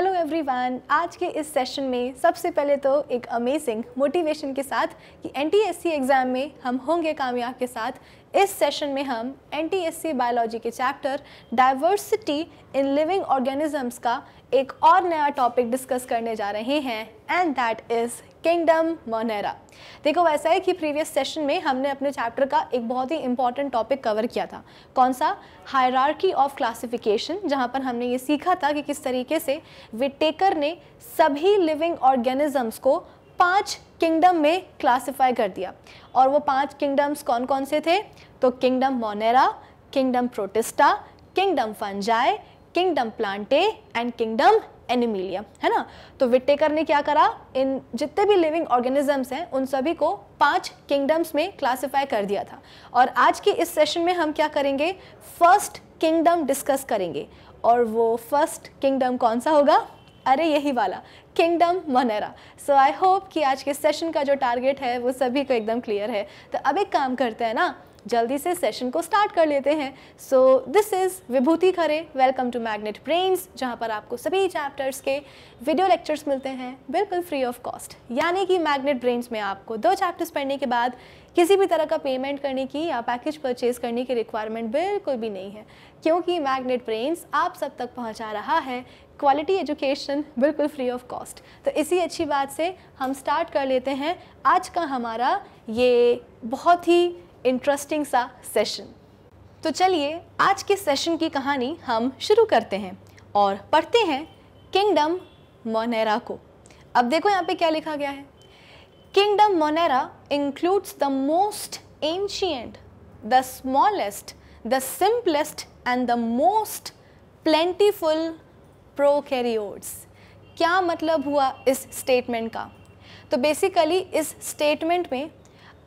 Hello everyone आज के इस सेशन में सबसे पहले तो एक अमेजिंग मोटिवेशन के साथ कि एन एग्ज़ाम में हम होंगे कामयाब के साथ इस सेशन में हम एन बायोलॉजी के chapter diversity in living organisms का एक और नया टॉपिक डिस्कस करने जा रहे हैं and that is kingdom monera देखो वैसा है कि प्रीवियस सेशन में हमने अपने चैप्टर का एक बहुत ही इंपॉर्टेंट टॉपिक कवर किया था कौन सा हायरार्की ऑफ क्लासिफिकेशन जहाँ पर हमने ये सीखा था कि किस तरीके से विटेकर ने सभी लिविंग ऑर्गेनिजम्स को पांच किंगडम में क्लासिफाई कर दिया और वो पांच किंगडम्स कौन कौन से थे तो kingdom monera kingdom protista kingdom fungi kingdom plantae and kingdom animalia है ना तो विटेकर ने क्या करा इन जितने भी लिविंग ऑर्गेनिजम्स हैं उन सभी को पांच किंगडम्स में क्लासिफाई कर दिया था और आज के इस सेशन में हम क्या करेंगे फर्स्ट किंगडम डिस्कस करेंगे और वो फर्स्ट किंगडम कौन सा होगा अरे यही वाला kingdom monera so I hope कि आज के सेशन का जो टारगेट है वो सभी को एकदम क्लियर है तो अब एक काम करते हैं ना जल्दी से सेशन को स्टार्ट कर लेते हैं so this is Vibhuti Khare welcome to Magnet Brains जहाँ पर आपको सभी चैप्टर्स के वीडियो लेक्चर्स मिलते हैं बिल्कुल फ्री ऑफ कॉस्ट यानी कि मैग्नेट ब्रेन्स में आपको दो चैप्टर्स पढ़ने के बाद किसी भी तरह का पेमेंट करने की या पैकेज परचेज करने की रिक्वायरमेंट बिल्कुल भी नहीं है क्योंकि मैग्नेट ब्रेन्स आप सब तक पहुंचा रहा है क्वालिटी एजुकेशन बिल्कुल फ्री ऑफ कॉस्ट तो इसी अच्छी बात से हम स्टार्ट कर लेते हैं आज का हमारा ये बहुत ही इंटरेस्टिंग सा सेशन तो चलिए आज के सेशन की कहानी हम शुरू करते हैं और पढ़ते हैं किंगडम मोनेरा को अब देखो यहाँ पे क्या लिखा गया है kingdom monera includes the most ancient the smallest the simplest and the most plentiful prokaryotes क्या मतलब हुआ इस स्टेटमेंट का तो बेसिकली इस स्टेटमेंट में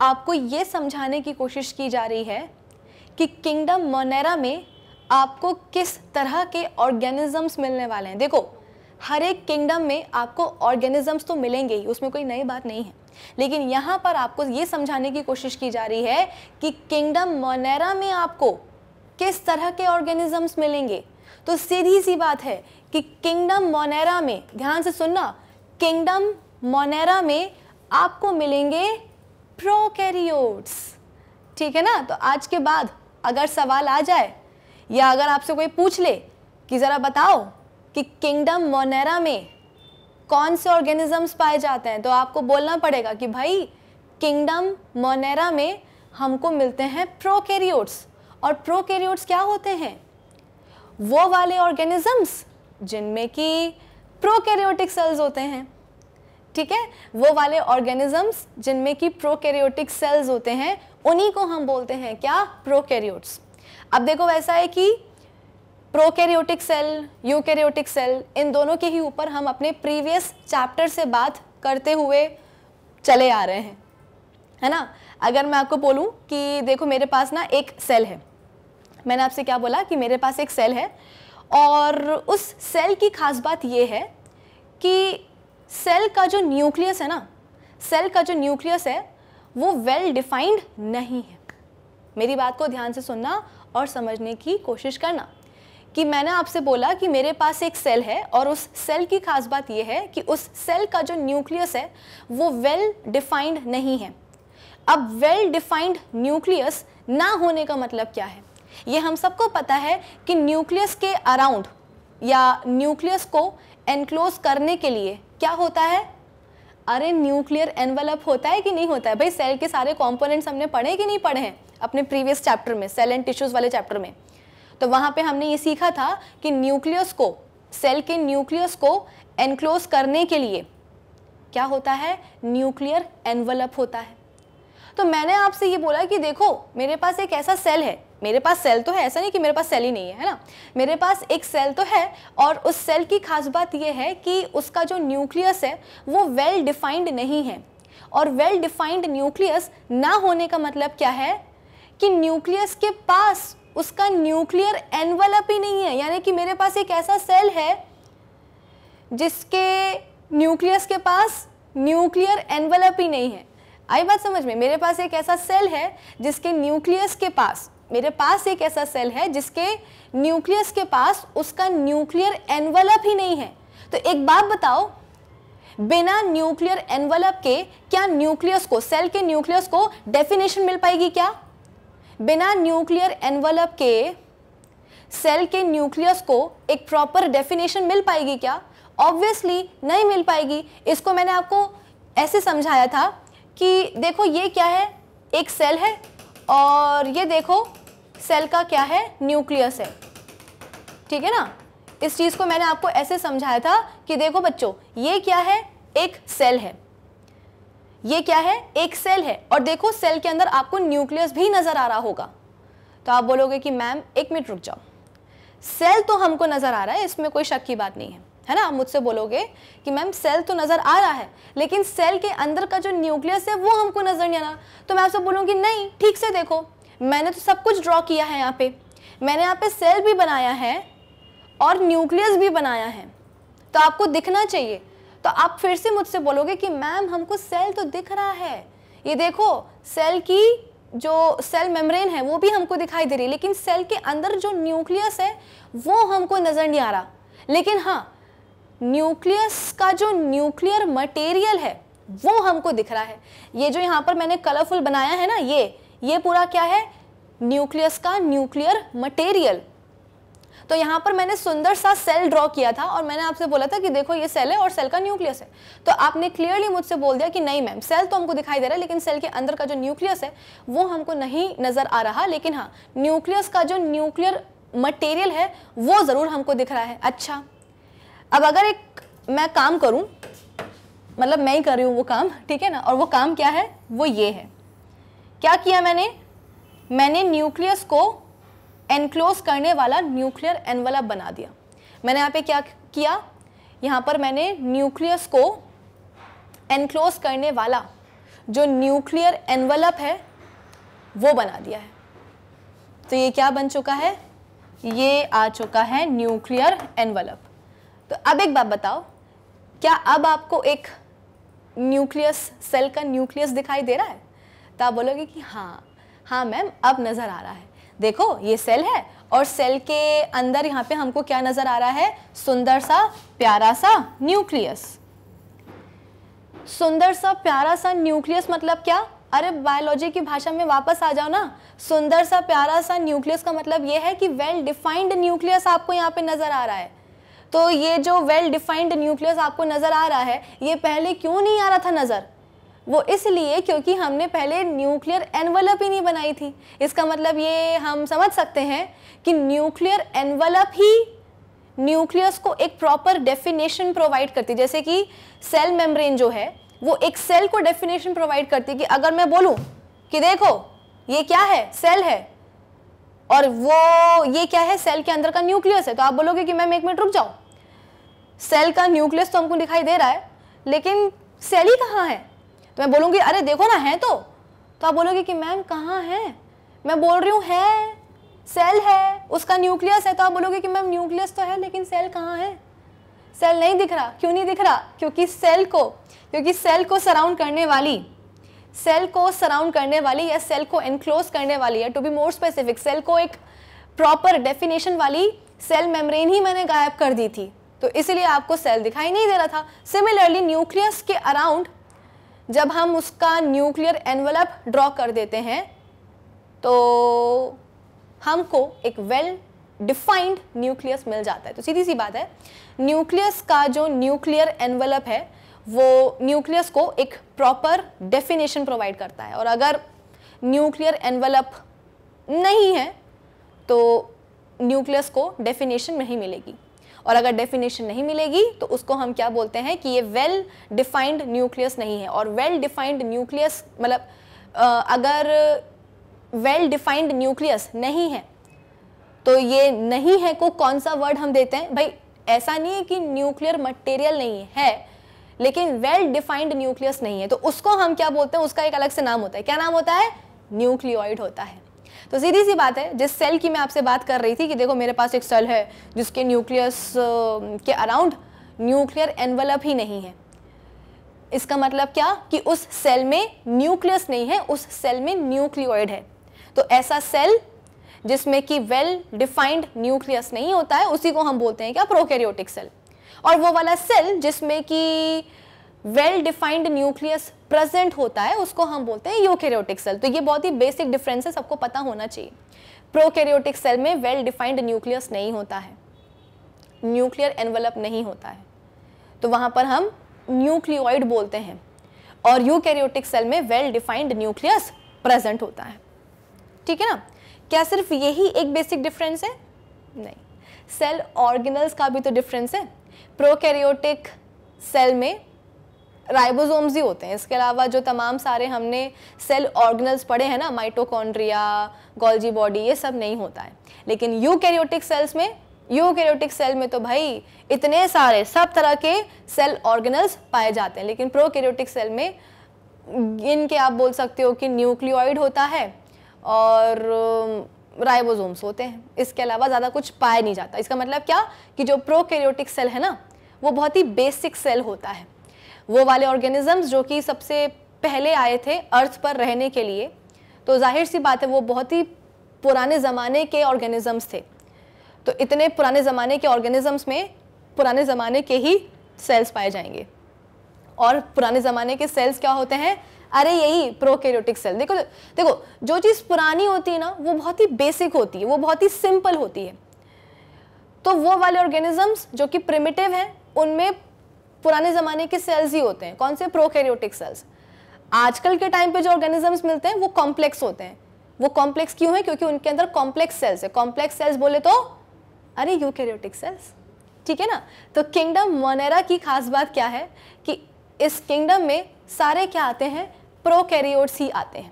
आपको ये समझाने की कोशिश की जा रही है कि किंगडम मोनेरा में आपको किस तरह के ऑर्गेनिजम्स मिलने वाले हैं देखो हर एक किंगडम में आपको ऑर्गेनिजम्स तो मिलेंगे ही उसमें कोई नई बात नहीं है लेकिन यहाँ पर आपको ये समझाने की कोशिश की जा रही है कि किंगडम मोनेरा में आपको किस तरह के ऑर्गेनिजम्स मिलेंगे तो सीधी सी बात है कि किंगडम मोनेरा में ध्यान से सुनना किंगडम मोनेरा में आपको मिलेंगे प्रोकैरियोट्स ठीक है ना तो आज के बाद अगर सवाल आ जाए या अगर आपसे कोई पूछ ले कि ज़रा बताओ कि किंगडम मोनेरा में कौन से ऑर्गेनिजम्स पाए जाते हैं तो आपको बोलना पड़ेगा कि भाई किंगडम मोनेरा में हमको मिलते हैं प्रोकैरियोट्स और प्रोकैरियोट्स क्या होते हैं वो वाले ऑर्गेनिजम्स जिनमें कि प्रोकैरियोटिक सेल्स होते हैं ठीक है वो वाले ऑर्गेनिजम्स जिनमें कि प्रोकैरियोटिक सेल्स होते हैं उन्हीं को हम बोलते हैं क्या प्रोकैरियोट्स अब देखो वैसा है कि प्रोकैरियोटिक सेल यूकैरियोटिक सेल इन दोनों के ही ऊपर हम अपने प्रीवियस चैप्टर से बात करते हुए चले आ रहे हैं है ना अगर मैं आपको बोलूँ कि देखो मेरे पास ना एक सेल है मैंने आपसे क्या बोला कि मेरे पास एक सेल है और उस सेल की खास बात ये है कि सेल का जो न्यूक्लियस है ना सेल का जो न्यूक्लियस है वो वेल डिफाइंड नहीं है मेरी बात को ध्यान से सुनना और समझने की कोशिश करना कि मैंने आपसे बोला कि मेरे पास एक सेल है और उस सेल की खास बात यह है कि उस सेल का जो न्यूक्लियस है वो वेल डिफाइंड नहीं है अब वेल डिफाइंड न्यूक्लियस ना होने का मतलब क्या है ये हम सबको पता है कि न्यूक्लियस के अराउंड या न्यूक्लियस को एनक्लोज करने के लिए क्या होता है अरे न्यूक्लियर एनवलप होता है कि नहीं होता है भाई सेल के सारे कॉम्पोनेंट्स हमने पढ़े कि नहीं पढ़े हैं अपने प्रीवियस चैप्टर में सेल एंड टिश्यूज़ वाले चैप्टर में तो वहां पे हमने ये सीखा था कि न्यूक्लियस को सेल के न्यूक्लियस को एनक्लोज करने के लिए क्या होता है न्यूक्लियर एनवलप होता है तो मैंने आपसे ये बोला कि देखो मेरे पास एक ऐसा सेल है मेरे पास सेल तो है ऐसा नहीं कि मेरे पास सेल ही नहीं है है ना मेरे पास एक सेल तो है और उस सेल की खास बात यह है कि उसका जो न्यूक्लियस है वो वेल well डिफाइंड नहीं है और वेल डिफाइंड न्यूक्लियस ना होने का मतलब क्या है कि न्यूक्लियस के पास उसका न्यूक्लियर एनवलप ही नहीं है यानी कि मेरे पास एक ऐसा सेल है जिसके न्यूक्लियस के पास न्यूक्लियर एनवलप ही नहीं है आई बात समझ में मेरे पास एक ऐसा सेल है जिसके न्यूक्लियस के पास मेरे पास एक ऐसा सेल है जिसके न्यूक्लियस के पास उसका न्यूक्लियर एनवलप ही नहीं है तो एक बात बताओ बिना न्यूक्लियर एनवलप के क्या न्यूक्लियस को सेल के न्यूक्लियस को डेफिनेशन मिल पाएगी क्या बिना न्यूक्लियर एनवलप के सेल के न्यूक्लियस को एक प्रॉपर डेफिनेशन मिल पाएगी क्या ऑब्वियसली नहीं मिल पाएगी इसको मैंने आपको ऐसे समझाया था कि देखो ये क्या है एक सेल है और ये देखो सेल का क्या है न्यूक्लियस है ठीक है ना इस चीज़ को मैंने आपको ऐसे समझाया था कि देखो बच्चों ये क्या है एक सेल है ये क्या है एक सेल है और देखो सेल के अंदर आपको न्यूक्लियस भी नज़र आ रहा होगा तो आप बोलोगे कि मैम एक मिनट रुक जाओ सेल तो हमको नज़र आ रहा है इसमें कोई शक की बात नहीं है है ना आप मुझसे बोलोगे कि मैम सेल तो नज़र आ रहा है लेकिन सेल के अंदर का जो न्यूक्लियस है वो हमको नज़र नहीं आ रहा तो मैं आपसे बोलूँगी नहीं ठीक से देखो मैंने तो सब कुछ ड्रॉ किया है यहाँ पे मैंने यहाँ पे सेल भी बनाया है और न्यूक्लियस भी बनाया है तो आपको दिखना चाहिए तो आप फिर से मुझसे बोलोगे कि मैम हमको सेल तो दिख रहा है ये देखो सेल की जो सेल मेम्ब्रेन है वो भी हमको दिखाई दे रही है लेकिन सेल के अंदर जो न्यूक्लियस है वो हमको नज़र नहीं आ रहा लेकिन हाँ न्यूक्लियस का जो न्यूक्लियर मटेरियल है वो हमको दिख रहा है ये जो यहाँ पर मैंने कलरफुल बनाया है ना ये ये पूरा क्या है न्यूक्लियस का न्यूक्लियर मटेरियल तो यहां पर मैंने सुंदर सा सेल ड्रॉ किया था और मैंने आपसे बोला था कि देखो ये सेल है और सेल का न्यूक्लियस है तो आपने क्लियरली मुझसे बोल दिया कि नहीं मैम सेल तो हमको दिखाई दे रहा है लेकिन सेल के अंदर का जो न्यूक्लियस है वो हमको नहीं नज़र आ रहा लेकिन हाँ न्यूक्लियस का जो न्यूक्लियर मटेरियल है वो ज़रूर हमको दिख रहा है अच्छा अब अगर एक मैं काम करूँ मतलब मैं ही कर रही हूँ वो काम ठीक है ना और वो काम क्या है वो ये है क्या किया मैंने मैंने न्यूक्लियस को एनक्लोज करने वाला न्यूक्लियर एनवलप बना दिया मैंने यहाँ पे क्या किया यहाँ पर मैंने न्यूक्लियस को एनक्लोज करने वाला जो न्यूक्लियर एनवलप है वो बना दिया है तो ये क्या बन चुका है ये आ चुका है न्यूक्लियर एनवलप तो अब एक बात बताओ क्या अब आपको एक न्यूक्लियस सेल का न्यूक्लियस दिखाई दे रहा है तो आप बोलोगे कि हाँ हाँ मैम अब नज़र आ रहा है देखो ये सेल है और सेल के अंदर यहाँ पे हमको क्या नज़र आ रहा है सुंदर सा प्यारा सा न्यूक्लियस सुंदर सा प्यारा सा न्यूक्लियस मतलब क्या अरे बायोलॉजी की भाषा में वापस आ जाओ ना सुंदर सा प्यारा सा न्यूक्लियस का मतलब ये है कि वेल डिफाइंड न्यूक्लियस आपको यहाँ पे नज़र आ रहा है तो ये जो वेल डिफाइंड न्यूक्लियस आपको नज़र आ रहा है ये पहले क्यों नहीं आ रहा था नज़र वो इसलिए क्योंकि हमने पहले न्यूक्लियर एनवलप ही नहीं बनाई थी इसका मतलब ये हम समझ सकते हैं कि न्यूक्लियर एनवलप ही न्यूक्लियस को एक प्रॉपर डेफिनेशन प्रोवाइड करती जैसे कि सेल मेम्ब्रेन जो है वो एक सेल को डेफिनेशन प्रोवाइड करती कि अगर मैं बोलूँ कि देखो ये क्या है सेल है और वो ये क्या है सेल के अंदर का न्यूक्लियस है तो आप बोलोगे कि मैम एक मिनट रुक जाऊं सेल का न्यूक्लियस तो हमको दिखाई दे रहा है लेकिन सेल ही कहाँ है तो मैं बोलूँगी अरे देखो ना है तो तो आप बोलोगे कि मैम कहाँ है मैं बोल रही हूँ है सेल है उसका न्यूक्लियस है तो आप बोलोगे कि मैम न्यूक्लियस तो है लेकिन सेल कहाँ है सेल नहीं दिख रहा क्यों नहीं दिख रहा क्योंकि सेल को क्योंकि सेल को सराउंड करने वाली सेल को सराउंड करने वाली या सेल को एनक्लोज करने वाली या to be more specific cell को एक प्रॉपर डेफिनेशन वाली सेल मेम्ब्रेन ही मैंने गायब कर दी थी तो इसलिए आपको सेल दिखाई नहीं दे रहा था सिमिलरली न्यूक्लियस के अराउंड जब हम उसका न्यूक्लियर एनवलप ड्रॉ कर देते हैं तो हमको एक वेल डिफाइंड न्यूक्लियस मिल जाता है तो सीधी सी बात है न्यूक्लियस का जो न्यूक्लियर एनवलप है वो न्यूक्लियस को एक प्रॉपर डेफिनेशन प्रोवाइड करता है और अगर न्यूक्लियर एनवलप नहीं है तो न्यूक्लियस को डेफिनेशन नहीं मिलेगी और अगर डेफिनेशन नहीं मिलेगी तो उसको हम क्या बोलते हैं कि ये वेल डिफाइंड न्यूक्लियस नहीं है और वेल डिफाइंड न्यूक्लियस मतलब अगर वेल डिफाइंड न्यूक्लियस नहीं है तो ये नहीं है को कौन सा वर्ड हम देते हैं भाई ऐसा नहीं है कि न्यूक्लियर मटेरियल नहीं है लेकिन वेल डिफाइंड न्यूक्लियस नहीं है तो उसको हम क्या बोलते हैं उसका एक अलग से नाम होता है क्या नाम होता है न्यूक्लियोइड होता है तो सीधी सी बात है जिस सेल की मैं आपसे बात कर रही थी कि देखो मेरे पास एक सेल है जिसके न्यूक्लियस के अराउंड न्यूक्लियर एनवलप ही नहीं है इसका मतलब क्या कि उस सेल में न्यूक्लियस नहीं है उस सेल में न्यूक्लियोइड है तो ऐसा सेल जिसमें कि वेल डिफाइंड न्यूक्लियस नहीं होता है उसी को हम बोलते हैं क्या प्रोकैरियोटिक सेल और वो वाला सेल जिसमें कि वेल डिफाइंड न्यूक्लियस प्रेजेंट होता है उसको हम बोलते हैं यूकेरियोटिक सेल तो ये बहुत ही बेसिक डिफरेंस है सबको पता होना चाहिए प्रोकेरियोटिक सेल में वेल डिफाइंड न्यूक्लियस नहीं होता है न्यूक्लियर एनवलप नहीं होता है तो वहाँ पर हम न्यूक्लियोइड बोलते हैं और यूकैरियोटिक सेल में वेल डिफाइंड न्यूक्लियस प्रेजेंट होता है ठीक है ना क्या सिर्फ यही एक बेसिक डिफरेंस है नहीं सेल ऑर्गेनल्स का भी तो डिफरेंस है प्रोकैरियोटिक सेल में राइबोसोम्स ही होते हैं इसके अलावा जो तमाम सारे हमने सेल ऑर्गनल्स पढ़े हैं ना माइटोकॉन्ड्रिया गोल्जी बॉडी ये सब नहीं होता है लेकिन यूकैरियोटिक सेल्स में यूकैरियोटिक सेल में तो भाई इतने सारे सब तरह के सेल ऑर्गनल्स पाए जाते हैं लेकिन प्रोकैरियोटिक सेल में इनके आप बोल सकते हो कि न्यूक्लियोइड होता है और राइबोसोम्स होते हैं इसके अलावा ज़्यादा कुछ पाया नहीं जाता इसका मतलब क्या कि जो प्रोकैरियोटिक सेल है ना वो बहुत ही बेसिक सेल होता है वो वाले ऑर्गेनिज़म्स जो कि सबसे पहले आए थे अर्थ पर रहने के लिए तो जाहिर सी बात है वो बहुत ही पुराने ज़माने के ऑर्गेनिज़म्स थे तो इतने पुराने ज़माने के ऑर्गेनिज़म्स में पुराने ज़माने के ही सेल्स पाए जाएंगे और पुराने ज़माने के सेल्स क्या होते हैं अरे यही प्रोकैरियोटिक सेल देखो देखो जो चीज़ पुरानी होती है ना वो बहुत ही बेसिक होती है वो बहुत ही सिंपल होती है तो वो वाले ऑर्गेनिजम्स जो कि प्रिमिटिव हैं उनमें पुराने ज़माने के सेल्स ही होते हैं कौन से प्रोकैरियोटिक सेल्स आजकल के टाइम पे जो ऑर्गेनिजम्स मिलते हैं वो कॉम्प्लेक्स होते हैं वो कॉम्प्लेक्स क्यों है क्योंकि उनके अंदर कॉम्प्लेक्स सेल्स है कॉम्प्लेक्स सेल्स बोले तो अरे यूकैरियोटिक सेल्स ठीक है ना तो किंगडम मोनेरा की खास बात क्या है कि इस किंगडम में सारे क्या आते हैं प्रोकैरियोट्स ही आते हैं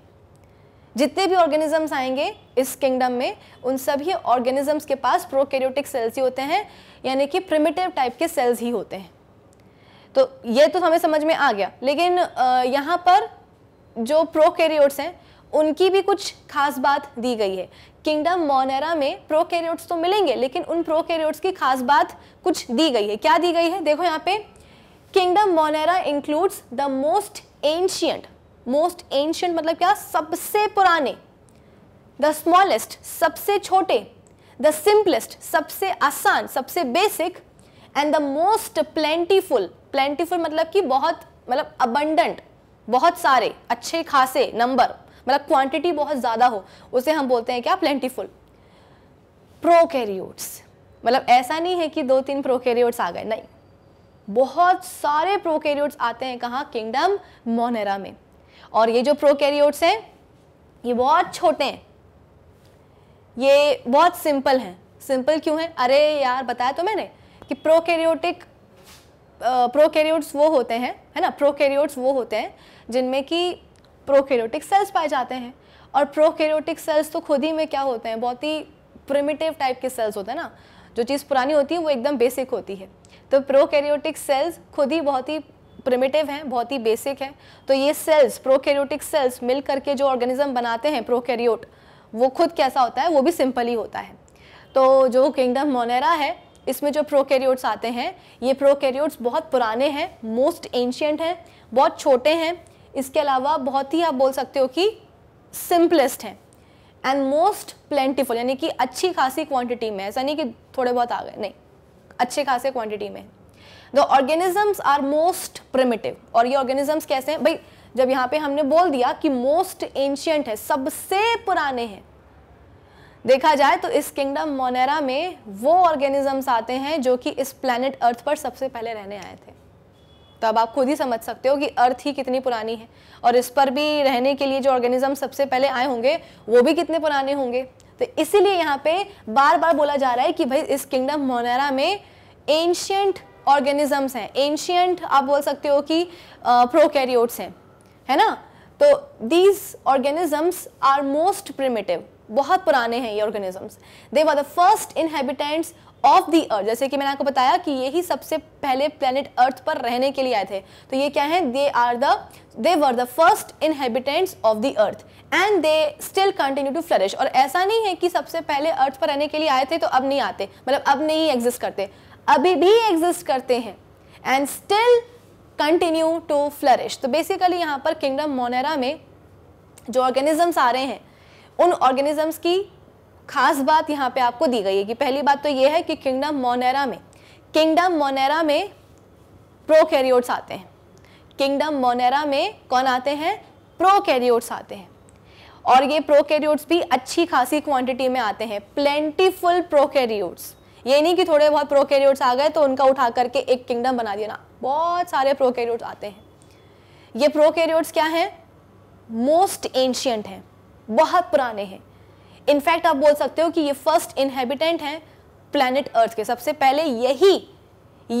जितने भी ऑर्गेनिजम्स आएंगे इस किंगडम में उन सभी ऑर्गेनिजम्स के पास प्रोकैरियोटिक सेल्स ही होते हैं यानी कि प्रिमिटिव टाइप के सेल्स ही होते हैं तो ये तो हमें समझ में आ गया लेकिन यहाँ पर जो प्रो कैरियोट्स हैं उनकी भी कुछ खास बात दी गई है किंगडम मोनेरा में प्रो कैरियोट्स तो मिलेंगे लेकिन उन प्रो कैरियोट्स की खास बात कुछ दी गई है क्या दी गई है देखो यहाँ पे kingdom monera includes the most ancient most ancient मतलब क्या सबसे पुराने द स्मॉलेस्ट सबसे छोटे द सिंपलेस्ट सबसे आसान सबसे basic and the most plentiful plentiful मतलब कि बहुत मतलब अबंडेंट बहुत सारे अच्छे खासे नंबर मतलब क्वांटिटी बहुत ज़्यादा हो उसे हम बोलते हैं क्या प्लेंटीफुल प्रोकैरियोट्स मतलब ऐसा नहीं है कि दो तीन प्रोकैरियोट्स आ गए नहीं बहुत सारे प्रोकैरियोट्स आते हैं कहाँ किंगडम मोनेरा में और ये जो प्रोकैरियोट्स हैं ये बहुत छोटे हैं ये बहुत सिंपल हैं सिंपल क्यों है अरे यार बताया तो मैंने कि प्रोकैरियोटिक प्रोकैरियोट्स वो होते हैं है ना प्रोकैरियोट्स वो होते हैं जिनमें कि प्रोकैरियोटिक सेल्स पाए जाते हैं और प्रोकैरियोटिक सेल्स तो खुद ही में क्या होते हैं बहुत ही प्रिमिटिव टाइप के सेल्स होते हैं ना जो चीज़ पुरानी होती है वो एकदम बेसिक होती है तो प्रोकैरियोटिक सेल्स खुद ही बहुत ही प्रिमिटिव हैं बहुत ही बेसिक हैं तो ये सेल्स प्रोकैरियोटिक सेल्स मिल करके जो ऑर्गेनिज्म बनाते हैं प्रोकैरियोट वो खुद कैसा होता है वो भी सिंपल ही होता है तो जो किंगडम मोनेरा है इसमें जो प्रोकैरियोट्स आते हैं ये प्रोकैरियोट्स बहुत पुराने हैं मोस्ट एंशियंट हैं बहुत छोटे हैं इसके अलावा बहुत ही आप बोल सकते हो कि सिंपलेस्ट हैं एंड मोस्ट प्लेंटिफुल यानी कि अच्छी खासी क्वांटिटी में ऐसा नहीं कि थोड़े बहुत आ गए नहीं अच्छे खासे क्वांटिटी में the organisms are most primitive और ये ऑर्गेनिजम्स कैसे हैं भाई जब यहाँ पे हमने बोल दिया कि मोस्ट एंशियंट है सबसे पुराने हैं देखा जाए तो इस किंगडम मोनेरा में वो ऑर्गेनिजम्स आते हैं जो कि इस प्लैनेट अर्थ पर सबसे पहले रहने आए थे तो अब आप खुद ही समझ सकते हो कि अर्थ ही कितनी पुरानी है और इस पर भी रहने के लिए जो ऑर्गेनिज्म सबसे पहले आए होंगे वो भी कितने पुराने होंगे तो इसीलिए यहाँ पे बार बार बोला जा रहा है कि भाई इस किंगडम मोनेरा में एंशियंट ऑर्गेनिजम्स हैं एंशियंट आप बोल सकते हो कि प्रोकैरियोट्स हैं है ना तो these organisms are most primitive बहुत पुराने हैं ये organisms they were the first inhabitants of the earth जैसे कि मैंने आपको बताया कि यही सबसे पहले प्लेनेट अर्थ पर रहने के लिए आए थे तो ये क्या है they are the they were the first inhabitants of the earth and they still continue to flourish और ऐसा नहीं है कि सबसे पहले अर्थ पर रहने के लिए आए थे तो अब नहीं आते मतलब अब नहीं एग्जिस्ट करते अभी भी एग्जिस्ट करते हैं and still continue to flourish तो बेसिकली यहाँ पर किंगडम मोनेरा में जो ऑर्गेनिजम्स आ रहे हैं उन ऑर्गेनिजम्स की खास बात यहाँ पे आपको दी गई है कि पहली बात तो ये है कि किंगडम मोनेरा में किंगडम मोनेरा में प्रोकैरियोट्स आते हैं किंगडम मोनेरा में कौन आते हैं प्रोकैरियोट्स आते हैं और ये प्रोकैरियोट्स भी अच्छी खासी क्वांटिटी में आते हैं प्लेंटीफुल प्रोकैरियोट्स ये नहीं कि थोड़े बहुत प्रोकैरियोट्स आ गए तो उनका उठा करके एक किंगडम बना दिया ना बहुत सारे प्रोकैरियोट्स आते हैं ये प्रोकैरियोट्स क्या हैं मोस्ट एंशियंट हैं बहुत पुराने हैं इनफैक्ट आप बोल सकते हो कि ये फर्स्ट इनहेबिटेंट हैं प्लानट अर्थ के सबसे पहले यही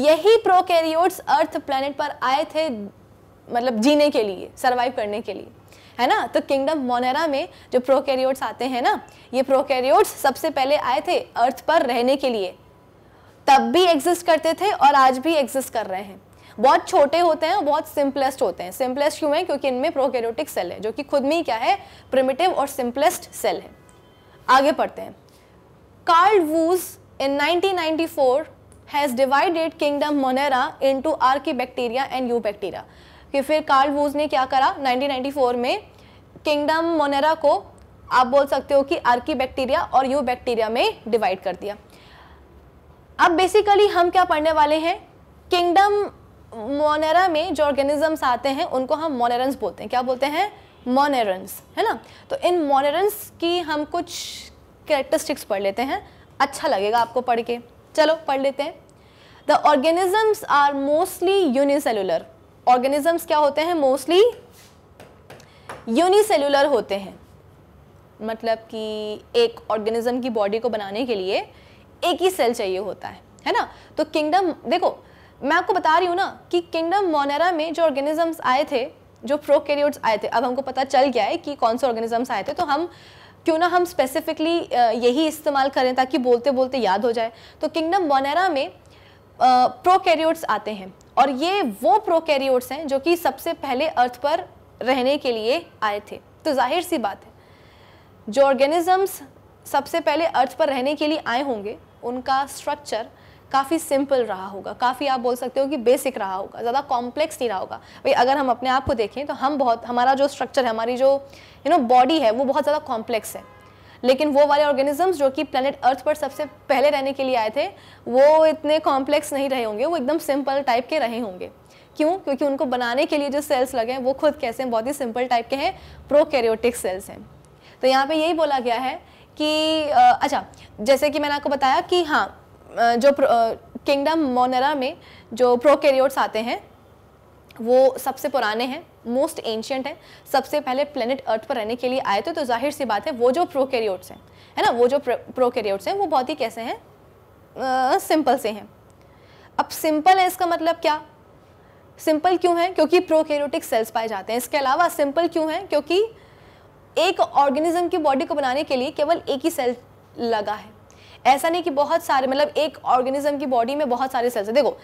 यही प्रोकैरियोट्स अर्थ प्लानट पर आए थे मतलब जीने के लिए सरवाइव करने के लिए है ना तो किंगडम मोनेरा में जो प्रोकैरियोट्स आते हैं ना ये प्रोकैरियोट्स सबसे पहले आए थे अर्थ पर रहने के लिए तब भी एग्जिस्ट करते थे और आज भी एग्जिस्ट कर रहे हैं बहुत छोटे होते हैं और बहुत सिंपलेस्ट होते हैं सिंपलेस्ट क्यों है क्योंकि इनमें प्रोकैरियोटिक सेल है जो कि खुद में ही क्या है प्रिमिटिव और सिंपलेस्ट सेल है आगे पढ़ते हैं Carl Woese in 1994 has divided kingdom monera into archaebacteria and eubacteria कि फिर कार्ल वूज ने क्या करा 1994 में किंगडम मोनेरा को आप बोल सकते हो कि आर्की बैक्टीरिया और यू बैक्टीरिया में डिवाइड कर दिया अब बेसिकली हम क्या पढ़ने वाले हैं किंगडम मोनेरा में जो ऑर्गेनिजम्स आते हैं उनको हम मोनेरन्स बोलते हैं क्या बोलते हैं मोनेरन्स है ना तो इन मोनेरन्स की हम कुछ करेक्टरिस्टिक्स पढ़ लेते हैं अच्छा लगेगा आपको पढ़ के चलो पढ़ लेते हैं the organisms are mostly unicellular organisms क्या होते हैं मोस्टली यूनिसेलुलर होते हैं मतलब कि एक ऑर्गेनिज्म की बॉडी को बनाने के लिए एक ही सेल चाहिए होता है है ना तो किंगडम देखो मैं आपको बता रही हूँ ना कि किंगडम मोनेरा में जो ऑर्गेनिजम्स आए थे जो प्रोकैरियोट्स आए थे अब हमको पता चल गया है कि कौन से ऑर्गेनिजम्स आए थे तो हम क्यों ना हम स्पेसिफिकली यही इस्तेमाल करें ताकि बोलते बोलते याद हो जाए तो किंगडम मोनेरा में प्रोकैरियोट्स आते हैं और ये वो प्रोकैरियोट्स हैं जो कि सबसे पहले अर्थ पर रहने के लिए आए थे तो जाहिर सी बात है जो ऑर्गेनिजम्स सबसे पहले अर्थ पर रहने के लिए आए होंगे उनका स्ट्रक्चर काफ़ी सिंपल रहा होगा काफ़ी आप बोल सकते हो कि बेसिक रहा होगा ज़्यादा कॉम्प्लेक्स नहीं रहा होगा भाई अगर हम अपने आप को देखें तो हम बहुत हमारा जो स्ट्रक्चर है हमारी जो यू नो बॉडी है वो बहुत ज़्यादा कॉम्प्लेक्स है लेकिन वो वाले ऑर्गेनिजम्स जो कि प्लानट अर्थ पर सबसे पहले रहने के लिए आए थे वो इतने कॉम्प्लेक्स नहीं रहे होंगे वो एकदम सिंपल टाइप के रहे होंगे क्यों क्योंकि उनको बनाने के लिए जो सेल्स लगे हैं वो खुद कैसे हैं बहुत ही सिंपल टाइप के हैं प्रोकैरियोटिक सेल्स हैं तो यहाँ पे यही बोला गया है कि अच्छा जैसे कि मैंने आपको बताया कि हाँ जो किंगडम मोनेरा में जो प्रोकैरियोट्स आते हैं वो सबसे पुराने हैं मोस्ट एंशियंट हैं सबसे पहले प्लेनेट अर्थ पर रहने के लिए आए थे तो जाहिर सी बात है वो जो प्रोकैरियोट्स हैं है ना वो जो प्रोकैरियोट्स हैं वो बहुत ही कैसे हैं सिंपल से हैं अब सिंपल है इसका मतलब क्या सिंपल क्यों है क्योंकि प्रोकैरियोटिक सेल्स पाए जाते हैं इसके अलावा सिंपल क्यों है क्योंकि एक ऑर्गेनिज्म की बॉडी को बनाने के लिए केवल एक ही सेल लगा है ऐसा नहीं कि बहुत सारे मतलब एक ऑर्गेनिज्म की बॉडी में बहुत सारे सेल्स है देखो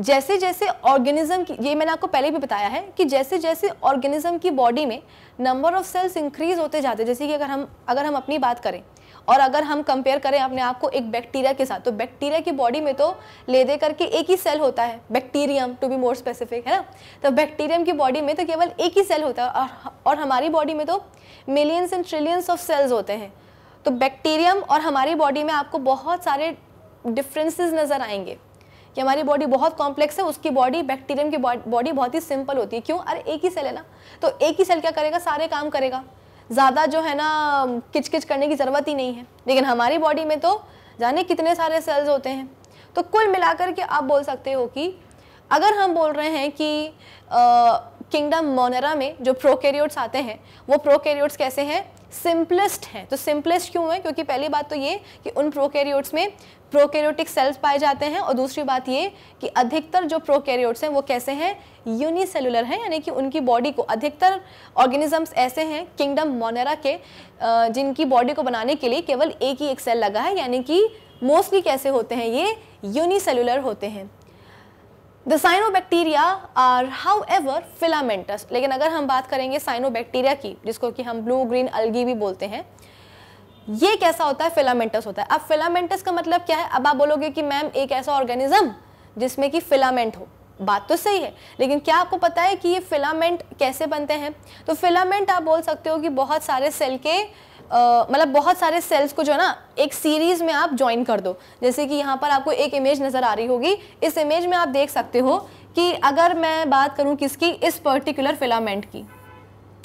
जैसे जैसे ऑर्गेनिज्म की ये मैंने आपको पहले भी बताया है कि जैसे जैसे ऑर्गेनिज्म की बॉडी में नंबर ऑफ सेल्स इंक्रीज होते जाते हैं जैसे कि अगर हम अगर हम अपनी बात करें और अगर हम कंपेयर करें अपने आप को एक बैक्टीरिया के साथ तो बैक्टीरिया की बॉडी में तो ले दे करके एक ही सेल होता है bacterium to be more specific है ना तो बैक्टीरियम की बॉडी में तो केवल एक ही सेल होता है और, और हमारी बॉडी में तो millions and trillions of cells होते हैं तो बैक्टीरियम और हमारी बॉडी में आपको बहुत सारे डिफरेंसेस नज़र आएंगे कि हमारी बॉडी बहुत कॉम्प्लेक्स है उसकी बॉडी बैक्टीरियम की बॉडी बहुत ही सिंपल होती है क्यों अरे एक ही सेल है ना तो एक ही सेल क्या करेगा सारे काम करेगा ज़्यादा जो है ना किचकिच -किच करने की ज़रूरत ही नहीं है लेकिन हमारी बॉडी में तो जाने कितने सारे सेल्स होते हैं तो कुल मिलाकर के आप बोल सकते हो कि अगर हम बोल रहे हैं कि किंगडम मोनरा में जो प्रोकैरियोट्स आते हैं वो प्रोकैरियोट्स कैसे हैं सिंपलेस्ट हैं तो सिंपलेस्ट क्यों है क्योंकि पहली बात तो ये कि उन प्रोकैरियोट्स में प्रोकैरियोटिक सेल्स पाए जाते हैं और दूसरी बात ये कि अधिकतर जो प्रोकैरियोट्स हैं वो कैसे हैं यूनिसेलुलर हैं यानी कि उनकी बॉडी को अधिकतर ऑर्गेनिजम्स ऐसे हैं किंगडम मोनेरा के जिनकी बॉडी को बनाने के लिए केवल एक ही एक सेल लगा है यानी कि मोस्टली कैसे होते हैं ये यूनिसेलुलर होते हैं the cyanobacteria are however filamentous लेकिन अगर हम बात करेंगे साइनोबैक्टीरिया की जिसको कि हम ब्लू ग्रीन अलगी भी बोलते हैं ये कैसा होता है फिलामेंटस होता है अब फिलामेंटस का मतलब क्या है अब आप बोलोगे कि मैम एक ऐसा ऑर्गेनिज्म जिसमें कि फिलामेंट हो बात तो सही है लेकिन क्या आपको पता है कि ये फिलामेंट कैसे बनते हैं तो फिलामेंट आप बोल सकते हो कि बहुत सारे सेल के मतलब बहुत सारे सेल्स को जो है ना एक सीरीज में आप ज्वाइन कर दो जैसे कि यहाँ पर आपको एक इमेज नज़र आ रही होगी इस इमेज में आप देख सकते हो कि अगर मैं बात करूँ किसकी इस पर्टिकुलर फिलामेंट की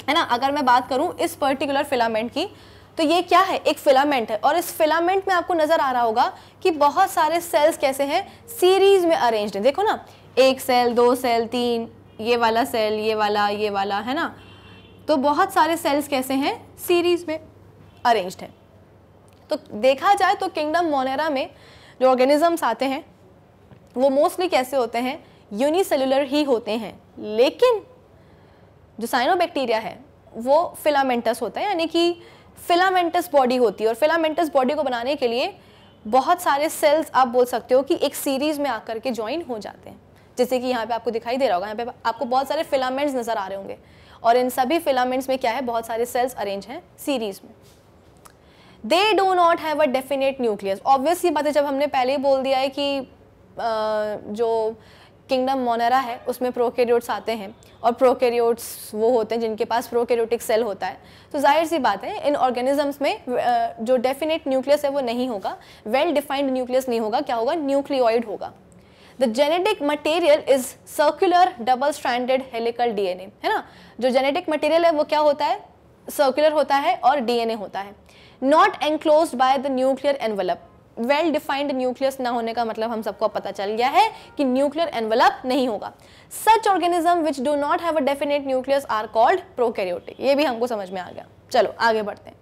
है ना अगर मैं बात करूँ इस पर्टिकुलर फिलामेंट की तो ये क्या है एक फिलामेंट है और इस फिलामेंट में आपको नज़र आ रहा होगा कि बहुत सारे सेल्स कैसे हैं सीरीज में अरेंज्ड हैं देखो ना एक सेल दो सेल तीन ये वाला सेल ये वाला ये वाला है ना तो बहुत सारे सेल्स कैसे हैं सीरीज में अरेंज है तो देखा जाए तो किंगडम मोनेरा में जो ऑर्गेनिजम्स आते हैं वो मोस्टली कैसे होते हैं यूनिसेलुलर ही होते हैं लेकिन जो साइनोबैक्टीरिया है वो फिलामेंटस होता है यानी कि फिलामेंटस बॉडी होती है और फिलामेंटस बॉडी को बनाने के लिए बहुत सारे सेल्स आप बोल सकते हो कि एक सीरीज में आकर के ज्वाइन हो जाते हैं जैसे कि यहाँ पे आपको दिखाई दे रहा होगा यहाँ पे आपको बहुत सारे फिलामेंट्स नज़र आ रहे होंगे और इन सभी फिलामेंट्स में क्या है बहुत सारे सेल्स अरेंज हैं सीरीज़ में they do not have a definite nucleus obvious ये बात है जब हमने पहले ही बोल दिया है कि आ, जो किंगडम मोनरा है उसमें प्रोकेरियोट्स आते हैं और प्रोकेरियोट्स वो होते हैं जिनके पास प्रोकेरियोटिक सेल होता है तो जाहिर सी बात है इन ऑर्गेनिजम्स में जो डेफिनेट न्यूक्लियस है वो नहीं होगा वेल डिफाइंड न्यूक्लियस नहीं होगा क्या होगा न्यूक्लियोइड होगा the genetic material is circular double stranded helical DNA है ना जो जेनेटिक मटेरियल है वो क्या होता है सर्कुलर होता है और डीएनए होता है not enclose by the nuclear envelope well defined nucleus ना होने का मतलब हम सबको पता चल गया है कि न्यूक्लियर एनवलप नहीं होगा such organism which do not have a definite nucleus are called prokaryotic ये भी हमको समझ में आ गया चलो आगे बढ़ते हैं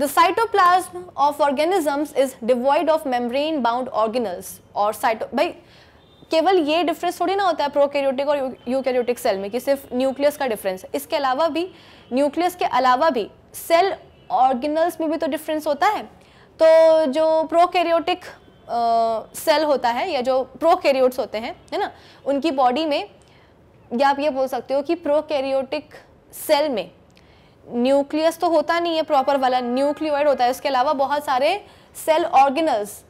The cytoplasm of organisms is devoid of membrane-bound organelles or cyto भाई केवल ये डिफरेंस थोड़ी ना होता है प्रोकैरियोटिक और यूकैरियोटिक सेल में कि सिर्फ न्यूक्लियस का डिफरेंस इसके अलावा भी न्यूक्लियस के अलावा भी सेल ऑर्गेनल्स में भी तो डिफरेंस होता है तो जो प्रोकैरियोटिक सेल होता है या जो प्रोकैरियोट्स होते हैं है ना उनकी बॉडी में या आप ये बोल सकते हो कि प्रोकैरियोटिक सेल में न्यूक्लियस तो होता नहीं है प्रॉपर वाला न्यूक्लियोइड होता है उसके अलावा बहुत सारे सेल ऑर्गेनल्स